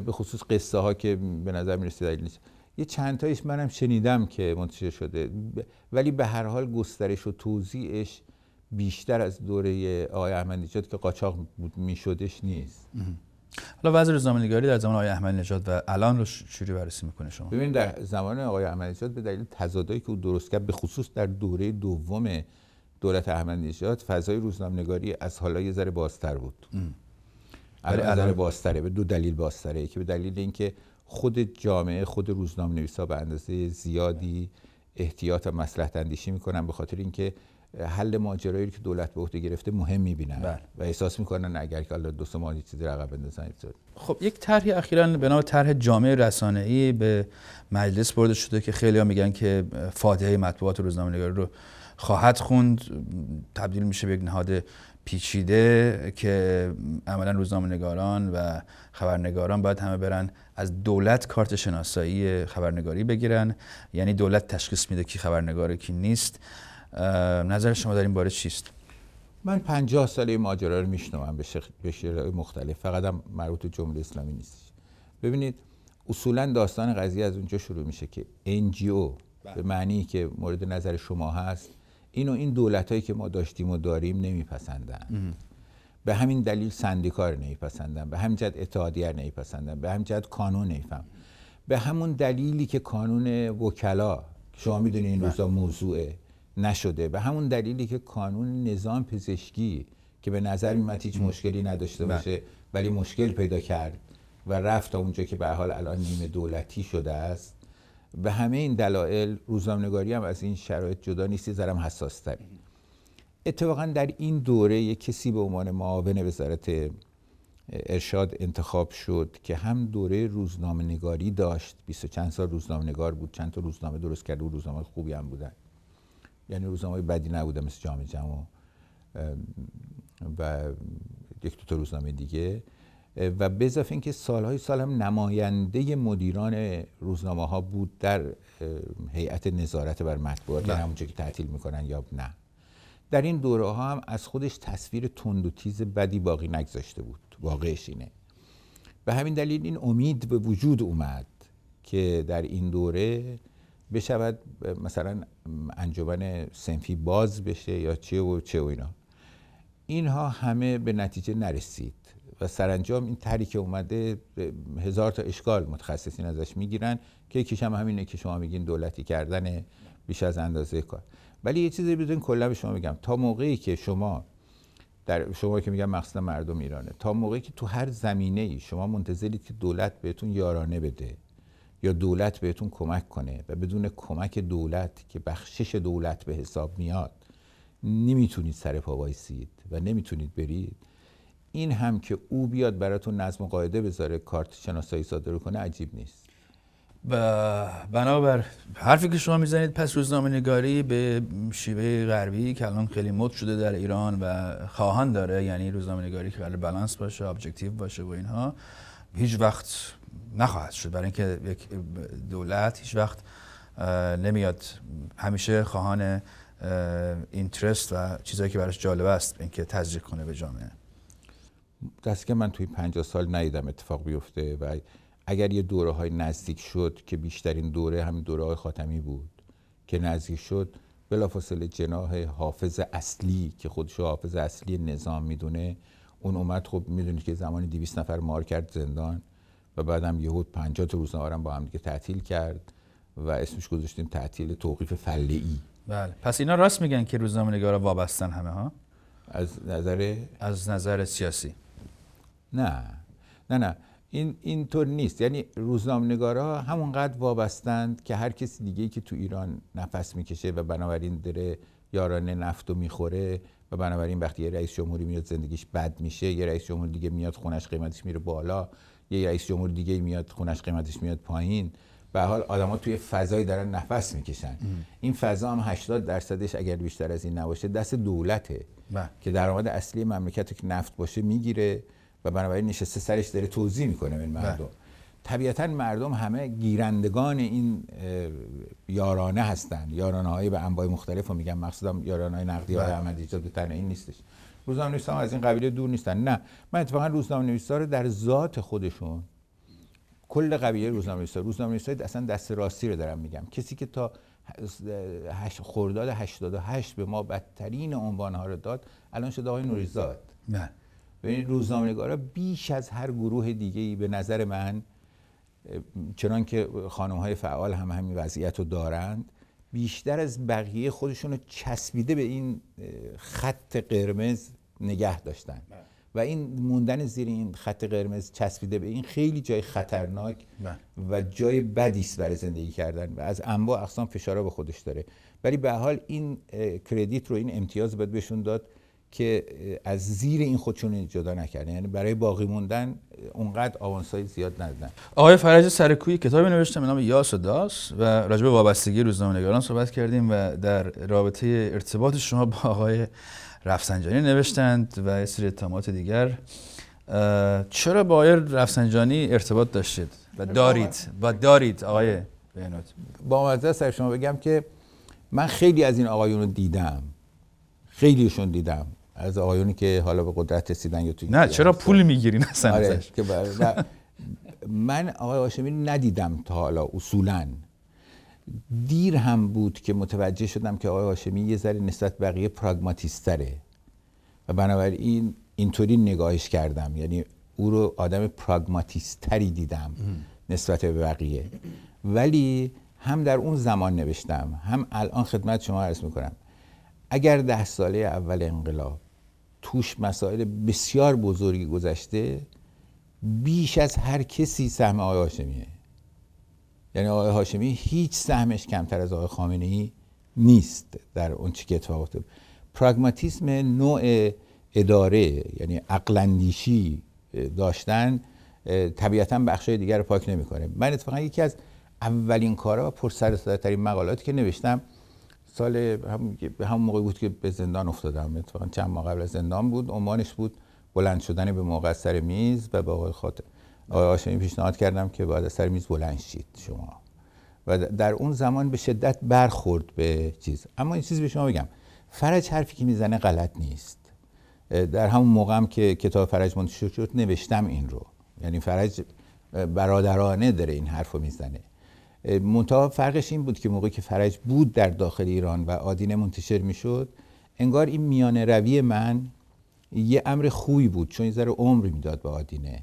به خصوص قصه ها که به نظر می رسید یه چند منم شنیدم که منتشر شده ولی به هر حال گسترش و توضیعش بیشتر از دوره آقای احمدی که قاچاق بود می شدش نیست حالا وضع روزنامه‌نگاری در زمان آقای احمد نژاد و الان رو چوری بررسی میکنه شما ببین در زمان آقای احمد نژاد به دلیل تضادایی که او درست کرد به خصوص در دوره دوم دولت احمد نژاد فضای روزنامه‌نگاری از حالا یه ذره بازتر بود الان بازتره به دو دلیل بازتره که به دلیل اینکه خود جامعه خود روزنامه به اندازه زیادی احتیاط و مصلحت اندیشی میکنن به خاطر اینکه حل ماجرایی که دولت به عهده گرفته مهم میبینن بله. و احساس میکنن اگر که دو سه ماه چیزی عقب بندازن خب یک طرحی اخیرا به نام طرح جامعه رسانه‌ای به مجلس برده شده که خیلی‌ها میگن که فاتحه مطبوعات و روزنامه‌نگاری رو خواهد خوند تبدیل میشه به یک نهاد پیچیده که عملا روزنامه‌نگاران و خبرنگاران باید همه برن از دولت کارت شناسایی خبرنگاری بگیرن یعنی دولت تشخیص میده کی خبرنگاره کی نیست نظر شما در این باره چیست من پنجاه ساله ماجرا رو میشنوم به, شکل به مختلف فقط هم مربوط جمهوری اسلامی نیست ببینید اصولا داستان قضیه از اونجا شروع میشه که NGO بله. به معنی که مورد نظر شما هست اینو این دولت هایی که ما داشتیم و داریم نمیپسندن به همین دلیل سندیکار نمیپسندن به همین جد اتحادیه نمیپسندن به همین جد قانون نمیفهم به همون دلیلی که قانون وکلا شما میدونید این بله. روزا موضوعه نشده به همون دلیلی که کانون نظام پزشکی که به نظر میمت هیچ مشکلی نداشته باشه ولی مشکل پیدا کرد و رفت تا اونجا که به حال الان نیمه دولتی شده است به همه این دلایل روزنامه‌نگاری هم از این شرایط جدا نیستی زرم حساس تری اتفاقا در این دوره یک کسی به عنوان معاون وزارت ارشاد انتخاب شد که هم دوره روزنامه نگاری داشت بیست و چند سال روزنامه نگار بود چند تا روزنامه درست کرد و روزنامه خوبی هم بودن یعنی روزنامه بدی نبوده مثل جامعه جمع و یک دو روزنامه دیگه و به اضافه اینکه سالهای سال هم نماینده مدیران روزنامه ها بود در هیئت نظارت بر مطبوعات یعنی همونجا که تعطیل میکنن یا نه در این دوره ها هم از خودش تصویر تند و تیز بدی باقی نگذاشته بود واقعش اینه به همین دلیل این امید به وجود اومد که در این دوره بشود مثلا انجمن سنفی باز بشه یا چه و چه و اینا اینها همه به نتیجه نرسید و سرانجام این تری که اومده هزار تا اشکال متخصصین ازش میگیرن که یکیش هم همینه که شما میگین دولتی کردن بیش از اندازه کار ولی یه چیزی بدون کلا به شما میگم تا موقعی که شما در شما که میگم مقصد مردم ایرانه تا موقعی که تو هر زمینه ای شما منتظرید که دولت بهتون یارانه بده یا دولت بهتون کمک کنه و بدون کمک دولت که بخشش دولت به حساب میاد نمیتونید سر پا وایسید و نمیتونید برید این هم که او بیاد براتون نظم و قاعده بذاره کارت شناسایی صادر کنه عجیب نیست ب... بنابر حرفی که شما میزنید پس روزنامه نگاری به شیوه غربی که الان خیلی مد شده در ایران و خواهان داره یعنی روزنامه نگاری که قرار بلانس باشه ابجکتیو باشه و اینها هیچ وقت نخواهد شد برای اینکه یک دولت هیچ وقت نمیاد همیشه خواهان اینترست و چیزایی که براش جالب است اینکه تزریق کنه به جامعه دست که من توی 50 سال ندیدم اتفاق بیفته و اگر یه دوره های نزدیک شد که بیشترین دوره همین دوره های خاتمی بود که نزدیک شد بلافاصله جناه حافظ اصلی که خودش حافظ اصلی نظام میدونه اون اومد خب میدونید که زمانی 200 نفر مار کرد زندان و بعدم یهود 50 تا روزنامه با هم دیگه تعطیل کرد و اسمش گذاشتیم تعطیل توقیف فلعی بله پس اینا راست میگن که روزنامه نگارا وابستن همه ها از نظر از نظر سیاسی نه نه نه این اینطور نیست یعنی روزنامه‌نگارا همونقدر وابستند که هر کسی دیگه که تو ایران نفس میکشه و بنابراین داره یارانه نفت و میخوره و بنابراین وقتی یه رئیس جمهوری میاد زندگیش بد میشه یه رئیس جمهور دیگه میاد خونش قیمتش میره بالا یه رئیس جمهور دیگه میاد خونش قیمتش میاد پایین به حال آدما توی فضایی دارن نفس میکشن این فضا هم 80 درصدش اگر بیشتر از این نباشه دست دولته بله. که در درآمد اصلی مملکت که نفت باشه میگیره و بنابراین نشسته سرش داره توضیح میکنه این بله. مردم طبیعتا مردم همه گیرندگان این یارانه هستن یارانه های به انبای مختلف رو میگم مقصودم یارانه های نقدی های بله. احمدی به این نیستش روزنامه نویسان از این قبیله دور نیستن نه من اتفاقا روزنامه نویسا رو در ذات خودشون کل قبیله روزنامه نویسا روزنامه نویسا اصلا دست راستی رو دارم میگم کسی که تا خرداد 88 به ما بدترین عنوان ها رو داد الان شده آقای نوریزاد نه روزنامه روزنامه‌نگارا بیش از هر گروه دیگه ای به نظر من چنان که خانم های فعال هم همین وضعیت رو دارند بیشتر از بقیه خودشون رو چسبیده به این خط قرمز نگه داشتن بله. و این موندن زیر این خط قرمز چسبیده به این خیلی جای خطرناک بله. و جای بدی است برای زندگی کردن و از انواع اقسام فشارا به خودش داره ولی به حال این کردیت رو این امتیاز باید بهشون داد که از زیر این خودشون جدا نکردن یعنی برای باقی موندن اونقدر آوانسای زیاد ندادن آقای فرج سرکوی کتابی نوشتم به نام یاس و داس و راجع به وابستگی روزنامه‌نگاران صحبت کردیم و در رابطه ارتباط شما با آقای رفسنجانی نوشتند و سری اتهامات دیگر چرا با آقای رفسنجانی ارتباط داشتید و دارید و دارید آقای بیانات؟ با مزه سر شما بگم که من خیلی از این آقایون رو دیدم خیلیشون دیدم از آیونی که حالا به قدرت رسیدن یا نه چرا پول میگیرین اصلا آره که بر... من آقای هاشمی ندیدم تا حالا اصولا دیر هم بود که متوجه شدم که آقای هاشمی یه ذره نسبت بقیه پراگماتیستره و بنابراین اینطوری نگاهش کردم یعنی او رو آدم پراگماتیستری دیدم نسبت به بقیه ولی هم در اون زمان نوشتم هم الان خدمت شما عرض میکنم اگر ده ساله اول انقلاب توش مسائل بسیار بزرگی گذشته بیش از هر کسی سهم آقای هاشمیه یعنی آقای هاشمی هیچ سهمش کمتر از آقای خامنه ای نیست در اون چی که اتفاق افتاد پراگماتیسم نوع اداره یعنی اقلندیشی داشتن طبیعتا بخشای دیگر رو پاک نمیکنه من اتفاقا یکی از اولین کارا و پرسر سر ترین مقالاتی که نوشتم سال هم به همون موقع بود که به زندان افتادم اتفاقا چند ماه قبل از زندان بود عنوانش بود بلند شدن به موقع سر میز و به آقای خاطر آقای آشمی پیشنهاد کردم که باید از سر میز بلند شید شما و در اون زمان به شدت برخورد به چیز اما این چیز به شما بگم فرج حرفی که میزنه غلط نیست در همون موقع هم که کتاب فرج منتشر شد نوشتم این رو یعنی فرج برادرانه داره این حرف رو میزنه منتها فرقش این بود که موقعی که فرج بود در داخل ایران و آدینه منتشر میشد انگار این میان روی من یه امر خوبی بود چون این ذره عمر میداد به آدینه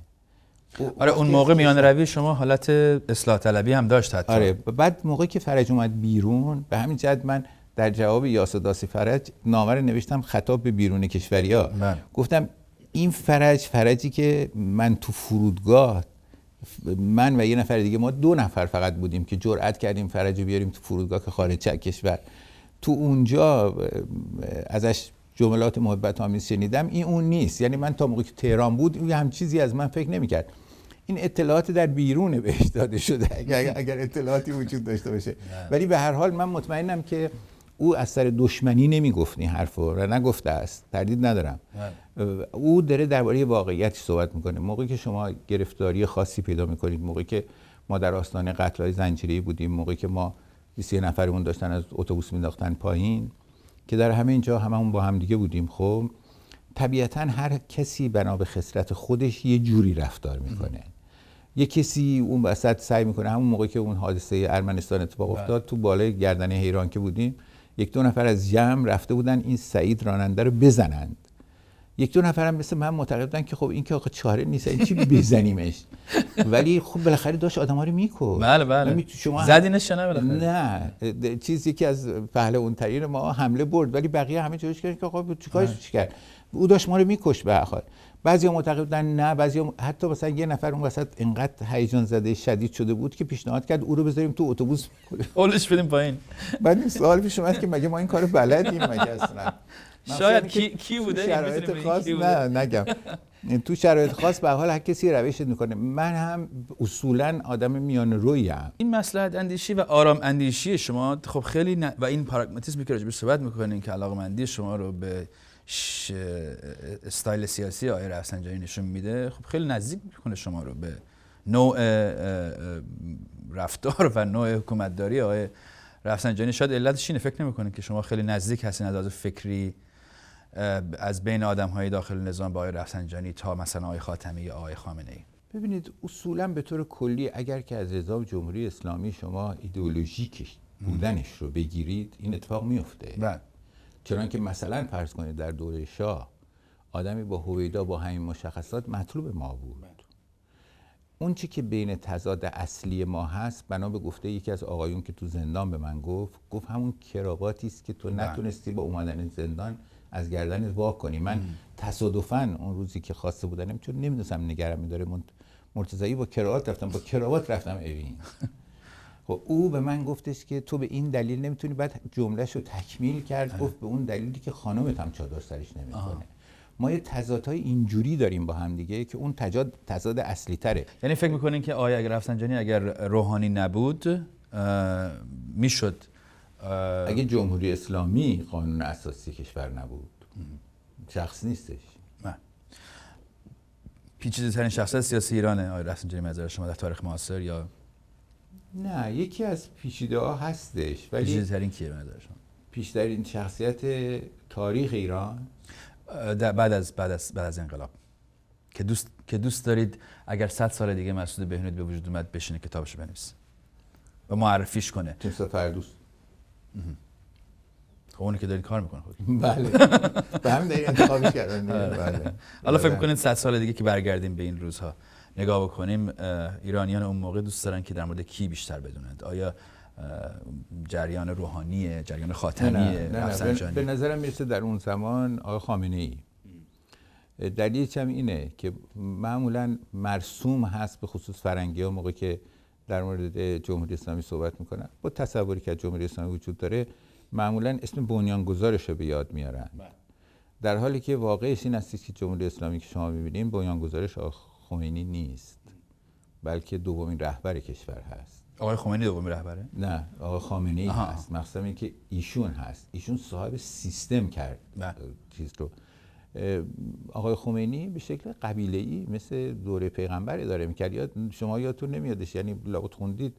آره اون موقع میان روی شما حالت اصلاح طلبی هم داشت حتی آره بعد موقعی که فرج اومد بیرون به همین جد من در جواب یاسداسی فرج نامه رو نوشتم خطاب به بیرون کشوریا بله. گفتم این فرج فرجی که من تو فرودگاه من و یه نفر دیگه ما دو نفر فقط بودیم که جرأت کردیم فرج بیاریم تو فرودگاه که خارج کشور تو اونجا ازش جملات محبت آمیز شنیدم این اون نیست یعنی من تا موقعی که تهران بود اون هم چیزی از من فکر نمیکرد این اطلاعات در بیرون بهش داده شده اگر اطلاعاتی وجود داشته باشه ولی به هر حال من مطمئنم که او از سر دشمنی نمیگفت این حرف را نگفته است تردید ندارم بله. او داره درباره واقعیت صحبت میکنه موقعی که شما گرفتاری خاصی پیدا میکنید موقعی که ما در آستانه قتل های زنجیری بودیم موقعی که ما 20 نفرمون داشتن از اتوبوس مینداختن پایین که در همه اینجا هممون با هم دیگه بودیم خب طبیعتا هر کسی بنا به خسرت خودش یه جوری رفتار میکنه یه کسی اون وسط سعی میکنه همون موقعی که اون حادثه ارمنستان اتفاق بله. افتاد تو بالای گردن حیران که بودیم یک دو نفر از جمع رفته بودن این سعید راننده رو بزنند یک دو نفرم مثل من معتقد بودن که خب این که آقا چاره نیست این چی بزنیمش ولی خب بالاخره داشت آدم‌ها رو میکرد بله بله یعنی شما زدینش نه بالاخره نه چیز یکی از تریر ما حمله برد ولی بقیه همه جوش کردن که خب چیکارش کرد او داشت ما رو میکش به بعضی معتقد بودن نه بعضی حتی مثلا یه نفر اون وسط انقدر هیجان زده شدید شده بود که پیشنهاد کرد او رو بذاریم تو اتوبوس اولش بریم پایین بعد این سوال پیش اومد که مگه ما این کارو بلدیم مگه اصلا شاید کی کی بوده شرایط خاص نه نگم تو شرایط خاص به حال هر کسی روشت میکنه من هم اصولا آدم میان روی هم. این مسئله اندیشی و آرام اندیشی شما خب خیلی و این پراگماتیسمی که به صحبت میکنین که علاقمندی شما رو به ش... استایل سیاسی آقای رفسنجانی نشون میده خب خیلی نزدیک میکنه شما رو به نوع رفتار و نوع حکومتداری آقای رفسنجانی شاید علتش اینه فکر نمیکنه که شما خیلی نزدیک هستین از از فکری از بین آدم های داخل نظام با آقای رفسنجانی تا مثلا آقای خاتمی یا آقای خامنه ای ببینید اصولا به طور کلی اگر که از نظام جمهوری اسلامی شما ایدئولوژیک بودنش رو بگیرید این اتفاق میفته بله چنانکه که مثلا فرض کنید در دوره شاه آدمی با هویدا با همین مشخصات مطلوب ما بود بله. اون چی که بین تضاد اصلی ما هست بنا به گفته یکی از آقایون که تو زندان به من گفت گفت همون کراواتی است که تو بله. نتونستی با اومدن زندان از گردنت وا کنی من تصادفاً اون روزی که خواسته بودنم چون نمیدونستم نگرم داره مرتضایی با کراوات رفتم با کراوات رفتم اوین خب او به من گفتش که تو به این دلیل نمیتونی بعد جملهش رو تکمیل کرد آره. گفت به اون دلیلی که خانمت هم چادر سرش نمیکنه ما یه تضادهای اینجوری داریم با هم دیگه که اون تضاد تضاد اصلی تره یعنی فکر میکنین که آیا اگر رفسنجانی اگر روحانی نبود میشد اگه جمهوری اسلامی قانون اساسی کشور نبود شخص نیستش پیچیده ترین شخصیت سیاسی ایرانه آیا رفسنجانی مزار شما در تاریخ معاصر یا نه یکی از پیچیده ها هستش ولی پیچیده ترین کیه پیشترین شخصیت تاریخ ایران بعد از بعد از بعد از انقلاب که دوست که دوست دارید اگر 100 سال دیگه مسعود بهنود به وجود اومد بشینه کتابش بنویسه و معرفیش کنه تیمسا دوست خب اونی که دارید کار میکنه خود بله به همین دلیل انتخابش کردن آره. بله. حالا فکر بله. میکنید 100 سال دیگه که برگردیم به این روزها نگاه بکنیم ایرانیان اون موقع دوست دارن که در مورد کی بیشتر بدونند آیا جریان روحانیه جریان خاتمیه به نظرم میرسه در اون زمان آقای خامنه ای دلیلش هم اینه که معمولا مرسوم هست به خصوص فرنگی ها موقعی که در مورد جمهوری اسلامی صحبت میکنن با تصوری که جمهوری اسلامی وجود داره معمولا اسم بنیانگذارش رو به یاد میارن بله. در حالی که واقعش این است که جمهوری اسلامی که شما میبینیم بنیانگذارش آخ خمینی نیست بلکه دومین رهبر کشور هست آقای خمینی دومین رهبره نه آقای خامنه‌ای هست مقصد این که ایشون هست ایشون صاحب سیستم کرد چیز رو آقای خمینی به شکل قبیله‌ای مثل دوره پیغمبر اداره میکرد یا شما یادتون نمیادش یعنی لابد خوندید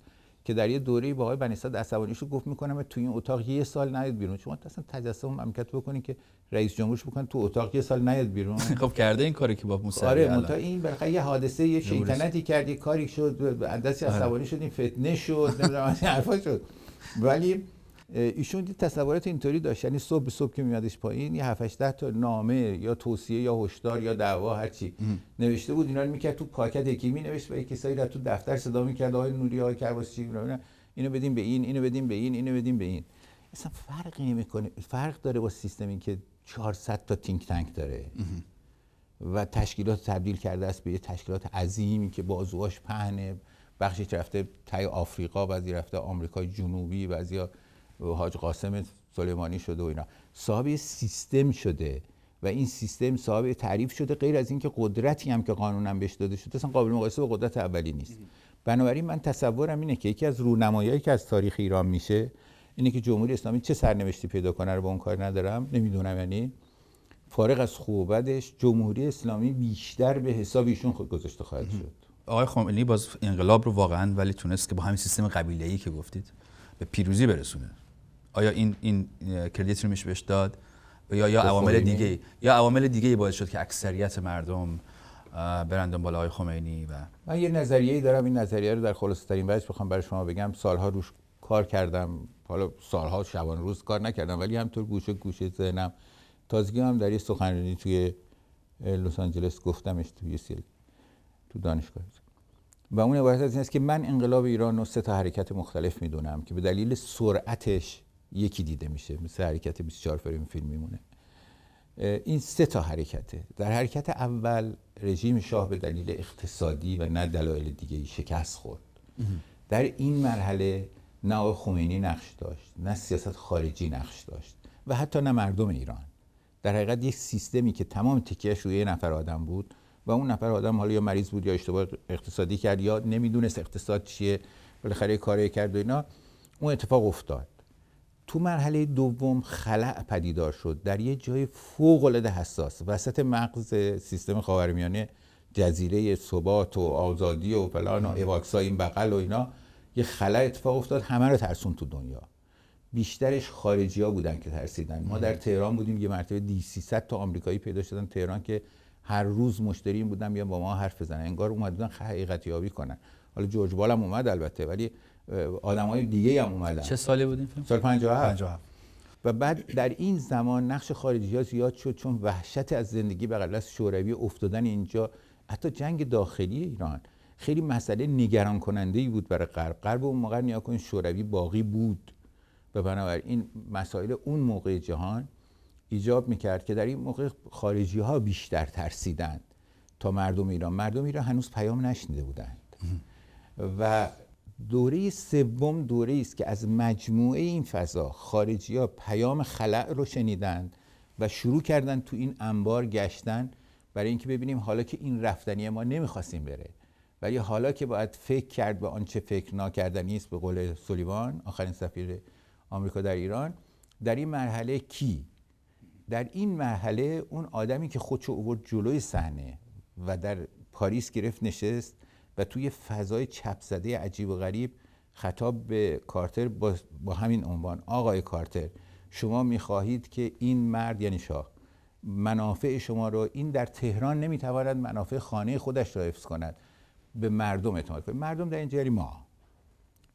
که در یه دوره با آقای بنیصاد رو گفت میکنم تو این اتاق یه سال نیاد بیرون شما اصلا تجسم مملکت بکنین که رئیس جمهورش بکنه تو اتاق یه سال نیاد بیرون خب کرده این کاری که با موسوی آره منتها این برای یه حادثه یه شیطنتی کرد کاری شد اندسی آره. عصبانی شد این فتنه شد نمیدونم حرفا شد ولی ایشون دید تصورات اینطوری داشت یعنی صبح صبح که میادش پایین یه 7 ده تا نامه یا توصیه یا هشدار یا دعوا هر چی نوشته بود اینا رو میکرد تو پاکت یکی می نوشت و یکی کسایی رو تو دفتر صدا میکرد آقای نوری های کرواسی اینو بدیم به این اینو بدیم به این اینو بدیم به این اصلا فرقی نمیکنه فرق داره با سیستمی که 400 تا تینک تنک داره و تشکیلات تبدیل کرده است به یه تشکیلات عظیمی که بازواش پهنه بخشی رفته تای آفریقا بعضی رفته آمریکای جنوبی بعضی حاج قاسم سلیمانی شده و اینا صاحب سیستم شده و این سیستم صاحب تعریف شده غیر از اینکه قدرتی هم که قانونم بهش داده شده اصلا قابل مقایسه با قدرت اولی نیست بنابراین من تصورم اینه که یکی از رونمایایی که از تاریخ ایران میشه اینه که جمهوری اسلامی چه سرنوشتی پیدا کنه رو با اون کار ندارم نمیدونم یعنی فارغ از خوب بدش جمهوری اسلامی بیشتر به حساب ایشون خود گذاشته خواهد شد آقای خامنه‌ای باز انقلاب رو واقعا ولی تونست که با همین سیستم قبیله‌ای که گفتید به پیروزی برسونه آیا این این کردیت رو میشه بهش داد یا یا عوامل دیگه یا عوامل دیگه ای باعث شد که اکثریت مردم برند بالا آقای خمینی و من یه نظریه ای دارم این نظریه رو در خلاصه ترین وجه بخوام برای شما بگم سالها روش کار کردم حالا سالها شبان روز کار نکردم ولی همطور گوشه گوشه ذهنم تازگی هم در یه سخنرانی توی لس آنجلس گفتمش توی سیل تو دانشگاه و اون عبارت از این است که من انقلاب ایران رو سه تا حرکت مختلف میدونم که به دلیل سرعتش یکی دیده میشه مثل حرکت 24 فریم فیلم میمونه این سه تا حرکته در حرکت اول رژیم شاه به دلیل اقتصادی و نه دلایل دیگه شکست خورد در این مرحله نه خمینی نقش داشت نه سیاست خارجی نقش داشت و حتی نه مردم ایران در حقیقت یک سیستمی که تمام تکیهش روی یه نفر آدم بود و اون نفر آدم حالا یا مریض بود یا اشتباه اقتصادی کرد یا نمیدونست اقتصاد چیه بالاخره کاری کرد و اینا اون اتفاق افتاد تو مرحله دوم خلع پدیدار شد در یه جای فوق العاده حساس وسط مغز سیستم خاورمیانه جزیره ثبات و آزادی و فلان و اواکسا این بغل و اینا یه خلع اتفاق افتاد همه رو ترسون تو دنیا بیشترش خارجی ها بودن که ترسیدن ما در تهران بودیم یه مرتبه دی تا آمریکایی پیدا شدن تهران که هر روز مشتری بودن بیان با ما حرف بزنن انگار اومد حقیقت کنن حالا جورج بالم اومد البته ولی های دیگه هم اومدن چه سالی بود این فیلم سال 57 و بعد در این زمان نقش خارجی ها زیاد شد چون وحشت از زندگی بغل از شوروی افتادن اینجا حتی جنگ داخلی ایران خیلی مسئله نگران کننده ای بود برای غرب غرب اون موقع نیاکن شوروی باقی بود و بنابراین مسائل اون موقع جهان ایجاب میکرد که در این موقع خارجی ها بیشتر ترسیدند تا مردم ایران مردم ایران هنوز پیام نشنیده بودند و دوره سوم دوره است که از مجموعه این فضا خارجی ها پیام خلع رو شنیدند و شروع کردن تو این انبار گشتن برای اینکه ببینیم حالا که این رفتنی ما نمیخواستیم بره ولی حالا که باید فکر کرد به آنچه فکر ناکردنی است به قول سلیوان آخرین سفیر آمریکا در ایران در این مرحله کی در این مرحله اون آدمی که خودشو اوورد جلوی صحنه و در پاریس گرفت نشست و توی فضای چپ زده عجیب و غریب خطاب به کارتر با, همین عنوان آقای کارتر شما میخواهید که این مرد یعنی شاه منافع شما رو این در تهران نمیتواند منافع خانه خودش را حفظ کند به مردم اعتماد کنید مردم در اینجا یعنی ما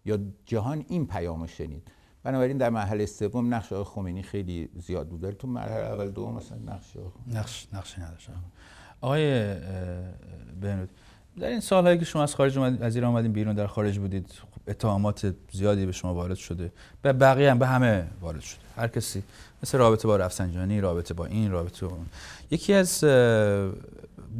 یا جهان این پیام شنید بنابراین در مرحله سوم نقش آقای خمینی خیلی زیاد بود در تو مرحله اول دوم مثلا نقش نقش نقش نداشت آقای بهنود در این سالهایی که شما از خارج اومدید از ایران اومدید بیرون در خارج بودید خب اتهامات زیادی به شما وارد شده به بقیه هم به همه وارد شده هر کسی مثل رابطه با رفسنجانی رابطه با این رابطه با اون یکی از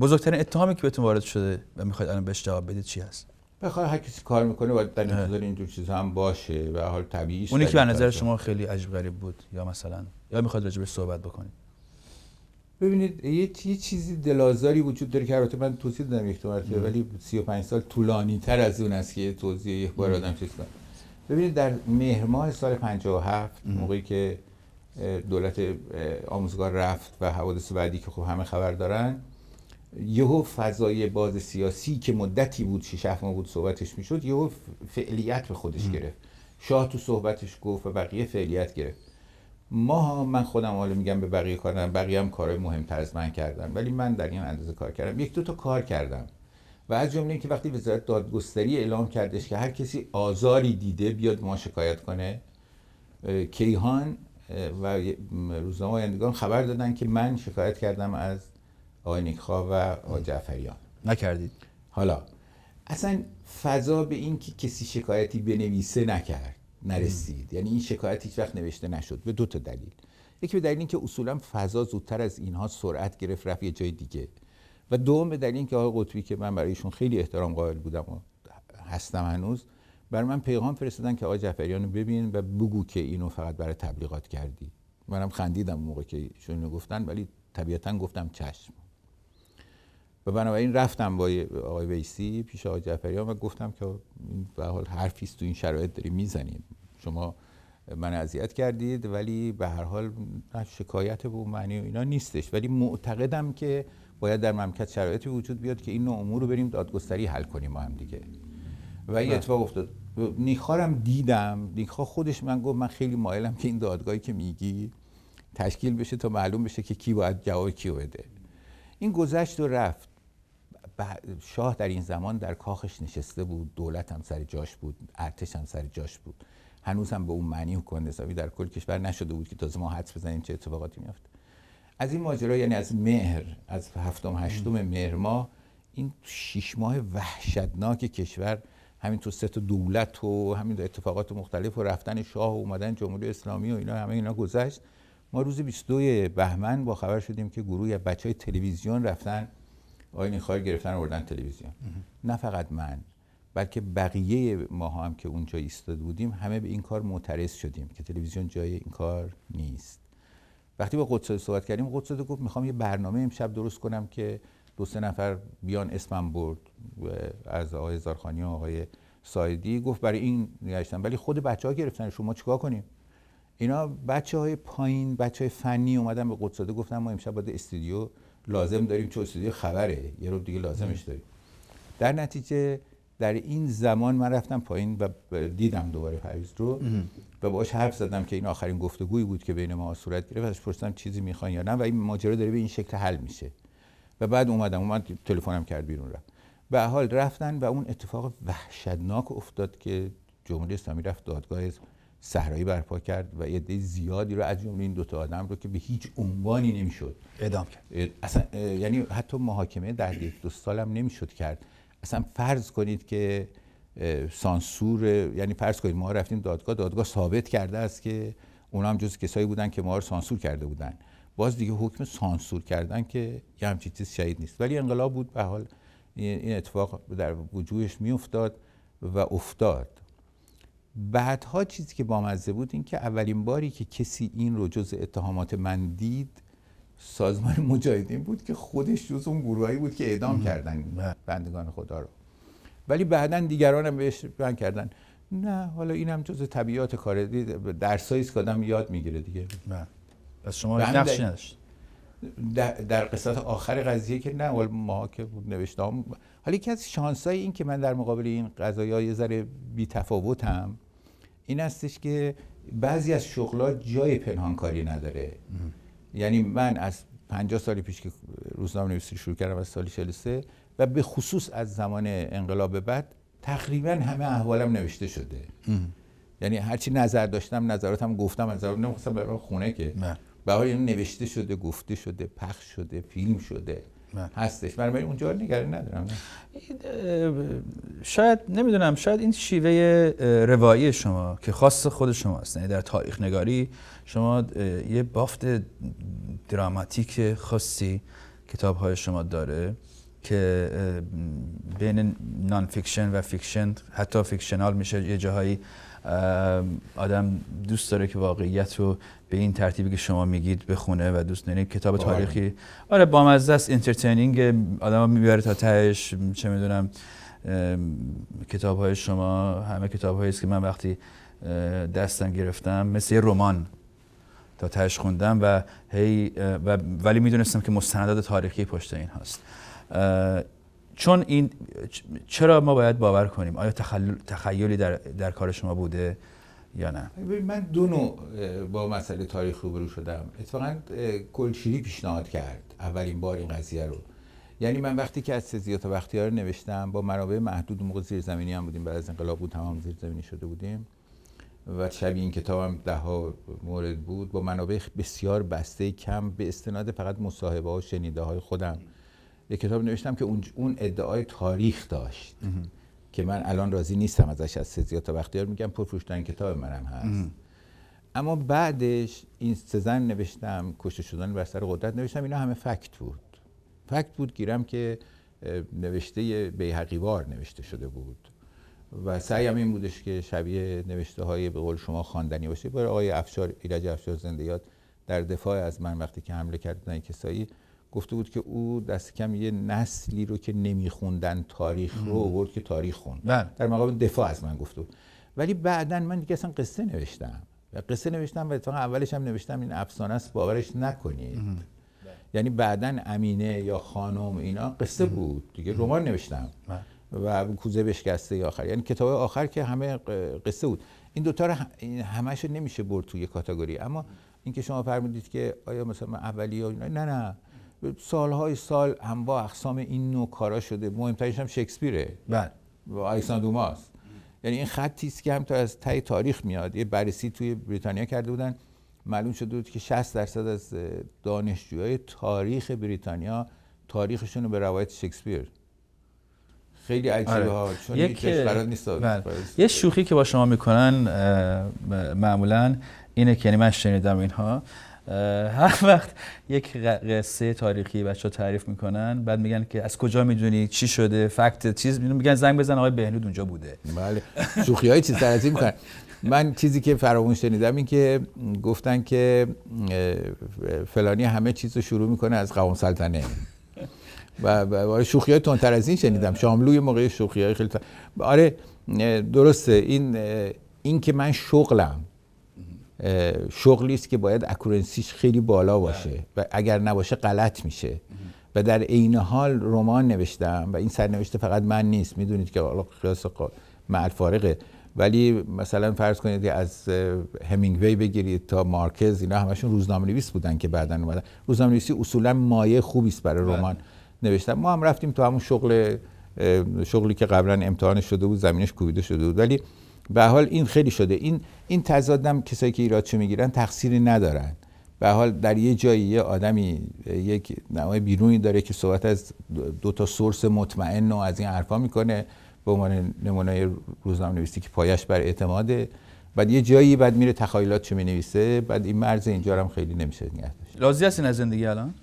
بزرگترین اتهامی که بهتون وارد شده و میخواید الان بهش جواب بدید چی هست بخوای هر کسی کار میکنه باید در این اینجور چیز هم باشه و حال طبیعی اونی که به نظر شما خیلی عجیب غریب بود یا مثلا یا میخواد راجبش صحبت بکنید ببینید یه, چیزی دلازاری وجود داره که البته من توضیح دادم یک مرتبه ولی 35 سال طولانی تر از اون است که توضیح یک بار آدم چیز کنه ببینید در مهر سال 57 موقعی که دولت آموزگار رفت و حوادث بعدی که خب همه خبر دارن یهو فضای باز سیاسی که مدتی بود شش ماه بود صحبتش میشد یهو فعلیت به خودش گرفت شاه تو صحبتش گفت و بقیه فعلیت گرفت ما من خودم حالا میگم به بقیه کار بقیه هم کارهای مهمتر از من کردن ولی من در این اندازه کار کردم یک دو تا کار کردم و از جمله که وقتی وزارت دادگستری اعلام کردش که هر کسی آزاری دیده بیاد ما شکایت کنه کیهان و روزنامه آیندگان خبر دادن که من شکایت کردم از آقای و آقای جعفریان نکردید حالا اصلا فضا به این که کسی شکایتی بنویسه نکرد نرسید یعنی این شکایت هیچ وقت نوشته نشد به دو تا دلیل یکی به دلیل اینکه اصولا فضا زودتر از اینها سرعت گرفت رفت یه جای دیگه و دوم به دلیل اینکه آقای قطبی که من برایشون خیلی احترام قائل بودم و هستم هنوز بر من پیغام فرستادن که آقای جعفریان ببین و بگو که اینو فقط برای تبلیغات کردی منم خندیدم موقع که چون گفتن ولی طبیعتا گفتم چشم و بنابراین رفتم با آقای ویسی پیش آقای جعفریان و گفتم که به حال حرفی است تو این شرایط داری میزنیم شما من اذیت کردید ولی به هر حال شکایت به معنی و اینا نیستش ولی معتقدم که باید در مملکت شرایطی وجود بیاد که این نوع امور رو بریم دادگستری حل کنیم ما هم دیگه و این بله. اتفاق افتاد نیخارم دیدم نیخا خودش من گفت من خیلی مایلم که این دادگاهی که میگی تشکیل بشه تا معلوم بشه که کی باید جواب کی بده این گذشت و رفت شاه در این زمان در کاخش نشسته بود دولت هم سر جاش بود ارتش هم سر جاش بود هنوز هم به اون معنی حکومت حسابی در کل کشور نشده بود که تازه ما حدس بزنیم چه اتفاقاتی میافته از این ماجرا یعنی از مهر از هفتم هشتم مهر ما این شش ماه وحشتناک کشور همین تو سه دولت و همین اتفاقات مختلف و رفتن شاه و اومدن جمهوری اسلامی و اینا همه اینا گذشت ما روز 22 بهمن با خبر شدیم که گروهی از بچهای تلویزیون رفتن آین خواهر گرفتن آوردن تلویزیون نه فقط من بلکه بقیه ما هم که اونجا ایستاد بودیم همه به این کار معترض شدیم که تلویزیون جای این کار نیست وقتی با قدساده صحبت کردیم قدساده گفت میخوام یه برنامه امشب درست کنم که دو سه نفر بیان اسمم برد از آقای زارخانی و آقای سایدی گفت برای این نگشتن ولی خود بچه ها گرفتن شما چیکار کنیم اینا بچه های پایین بچه های فنی اومدن به قدساده گفتن ما امشب باید استودیو لازم داریم چون استودیو خبره یه رو دیگه لازمش داریم در نتیجه در این زمان من رفتم پایین و دیدم دوباره پریز رو و باش حرف زدم که این آخرین گفتگویی بود که بین ما صورت گرفت ازش پرسیدم چیزی میخوان یا نه و این ماجرا داره به این شکل حل میشه و بعد اومدم اومد تلفنم کرد بیرون رفت به حال رفتن و اون اتفاق وحشتناک افتاد که جمهوری اسلامی رفت دادگاه سهرایی برپا کرد و عده زیادی رو از جمله این تا آدم رو که به هیچ عنوانی نمیشد اعدام کرد اصلا یعنی حتی محاکمه در یک دو هم نمیشد کرد اصلا فرض کنید که سانسور یعنی فرض کنید ما رفتیم دادگاه دادگاه ثابت کرده است که اونا هم جز کسایی بودن که ما رو سانسور کرده بودن باز دیگه حکم سانسور کردن که یه همچین چیز شهید نیست ولی انقلاب بود به حال این اتفاق در وجودش میافتاد و افتاد بعدها چیزی که بامزه بود این که اولین باری که کسی این رو جز اتهامات من دید سازمان مجاهدین بود که خودش جز اون گروهایی بود که اعدام کردن بله. بندگان خدا رو ولی بعدا دیگران هم بهش بند کردن نه حالا این هم جز طبیعت کاره درسایی که آدم یاد میگیره دیگه نه بله. از شما نقشی نداشت در, قصه آخر قضیه که نه ما که نوشتم حالا یکی از شانسای این که من در مقابل این قضایا یه ذره بی تفاوتم این هستش که بعضی از شغلا جای پنهانکاری نداره یعنی من از 50 سال پیش که روزنامه نویسی شروع کردم از سال 43 و به خصوص از زمان انقلاب بعد تقریبا همه احوالم نوشته شده یعنی هرچی نظر داشتم نظراتم گفتم نظرات نمیخواستم برای خونه که برای نوشته شده گفته شده پخش شده فیلم شده نه. هستش برای اونجا نگران ندارم شاید نمیدونم شاید این شیوه روایی شما که خاص خود شما هست یعنی در تاریخ نگاری شما یه بافت دراماتیک خاصی کتاب های شما داره که بین نان فیکشن و فیکشن حتی فیکشنال میشه یه جاهایی آدم دوست داره که واقعیت رو به این ترتیبی که شما میگید بخونه و دوست دارین کتاب تاریخی آره مزه است انترتینینگ آدم میبره تا تهش چه میدونم کتاب های شما همه کتاب است که من وقتی دستم گرفتم مثل یه رمان تا تهش خوندم و هی و ولی میدونستم که مستندات تاریخی پشت این هست چون این چرا ما باید باور کنیم آیا تخیلی در, در کار شما بوده یا نه من دو نوع با مسئله تاریخ روبرو شدم اتفاقا گلچیری پیشنهاد کرد اولین بار این قضیه رو یعنی من وقتی که از سزیات وقتی ها رو نوشتم با منابع محدود موقع زیرزمینی هم بودیم بعد از انقلاب بود تمام زیرزمینی شده بودیم و شبیه این کتاب هم ده ها مورد بود با منابع بسیار بسته کم به استناد فقط مصاحبه ها و شنیده های خودم یک کتاب نوشتم که اون ادعای تاریخ داشت که من الان راضی نیستم ازش از سزیا تا بختیار میگم پرفروشترین کتاب منم هست اما بعدش این سزن نوشتم کشته شدن بر سر قدرت نوشتم اینا همه فکت بود فکت بود گیرم که نوشته بیهقیوار نوشته شده بود و سعیم این بودش که شبیه نوشته های به قول شما خواندنی باشه برای آقای افشار ایرج افشار زنده در دفاع از من وقتی که حمله کرد کسایی گفته بود که او دست کم یه نسلی رو که نمیخوندن تاریخ رو آورد که تاریخ خوند بله. در مقام دفاع از من گفته بود ولی بعدا من دیگه اصلا قصه نوشتم و قصه نوشتم و اتفاقا اولش هم نوشتم این افسانه است باورش نکنید بله. یعنی بعدا امینه یا خانم اینا قصه بود دیگه رمان نوشتم بله. و کوزه بشکسته آخر یعنی کتاب آخر که همه قصه بود این دوتا رو همش نمیشه برد توی کاتگوری اما اینکه شما فرمودید که آیا مثلا اولی یا نه نه سالهای سال هم با اقسام این نوع کارا شده مهمترینش هم شکسپیره بله و الکساندر دوماست یعنی این خطی است که هم تا از تای تاریخ میاد یه بررسی توی بریتانیا کرده بودن معلوم شده بود که 60 درصد از دانشجوهای تاریخ بریتانیا تاریخشون رو به روایت شکسپیر خیلی آره. عجیبه آره. چون یک... نیست بله. خب، یه شوخی که با شما میکنن معمولا اینه که یعنی من شنیدم اینها هر وقت یک قصه تاریخی بچه تعریف میکنن بعد میگن که از کجا میدونی چی شده فکت چیز میگن زنگ بزن آقای بهنود اونجا بوده بله شوخی های چیز میکنن من چیزی که فراموش شنیدم این که گفتن که فلانی همه چیز رو شروع میکنه از قوام سلطنه و آره شوخی های تندتر از این شنیدم شاملو موقع شوخی های خیلی آره درسته این این که من شغلم شغلی است که باید اکورنسیش خیلی بالا باشه بله. و اگر نباشه غلط میشه و در عین حال رمان نوشتم و این سرنوشته فقط من نیست میدونید که حالا خلاص معل ولی مثلا فرض کنید که از همینگوی بگیرید تا مارکز اینا همشون روزنامه نویس بودن که بعدا اومدن روزنامه نویسی اصولا مایه خوبی است برای بله. رمان نوشتن ما هم رفتیم تو همون شغل شغلی که قبلا امتحان شده بود زمینش کوبیده شده بود ولی به حال این خیلی شده این این تضادم کسایی که ایرادشو میگیرن تقصیری ندارن به حال در یه جایی یه آدمی یک نمای بیرونی داره که صحبت از دو تا سورس مطمئن و از این حرفا میکنه به عنوان نمونه روزنامه نویسی که پایش بر اعتماده بعد یه جایی بعد میره تخیلات چه مینویسه بعد این مرز اینجا هم خیلی نمیشه نگه داشت از زندگی الان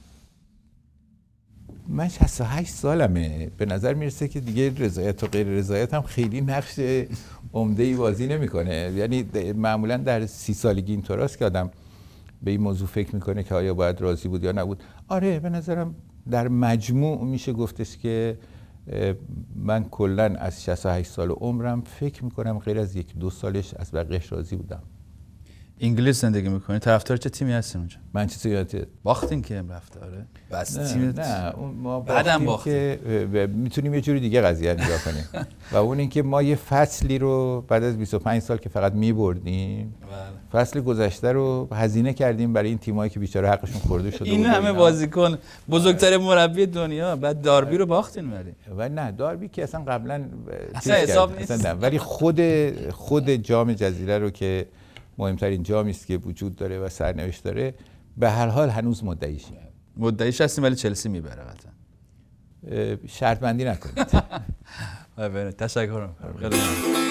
من 68 سالمه به نظر میرسه که دیگه رضایت و غیر رضایت هم خیلی نقش عمده ای بازی نمیکنه یعنی معمولا در سی سالگی است که آدم به این موضوع فکر میکنه که آیا باید راضی بود یا نبود آره به نظرم در مجموع میشه گفتش که من کلا از 68 سال عمرم فکر میکنم غیر از یک دو سالش از بقیهش راضی بودم انگلیس زندگی میکنی طرفدار چه تیمی هستی اونجا من من یونایتد باختین که رفتاره؟ آره بس نه, نه ما بعدم باختیم که میتونیم یه جوری دیگه قضیه نگاه کنیم و اون اینکه ما یه فصلی رو بعد از 25 سال که فقط میبردیم بله. فصل گذشته رو هزینه کردیم برای این تیمایی که بیچاره حقشون خورده شده این همه بازیکن بزرگتر آره. مربی دنیا بعد داربی رو آره. باختین ولی و نه داربی که اصلا قبلا اصلا حساب نیست ولی خود خود جام جزیره رو که مهمترین جامی است که وجود داره و سرنوشت داره به هر حال هنوز مدعیش مدعیش هستیم ولی چلسی میبره قطعا شرط بندی نکنید آره، بله. تشکر خیلی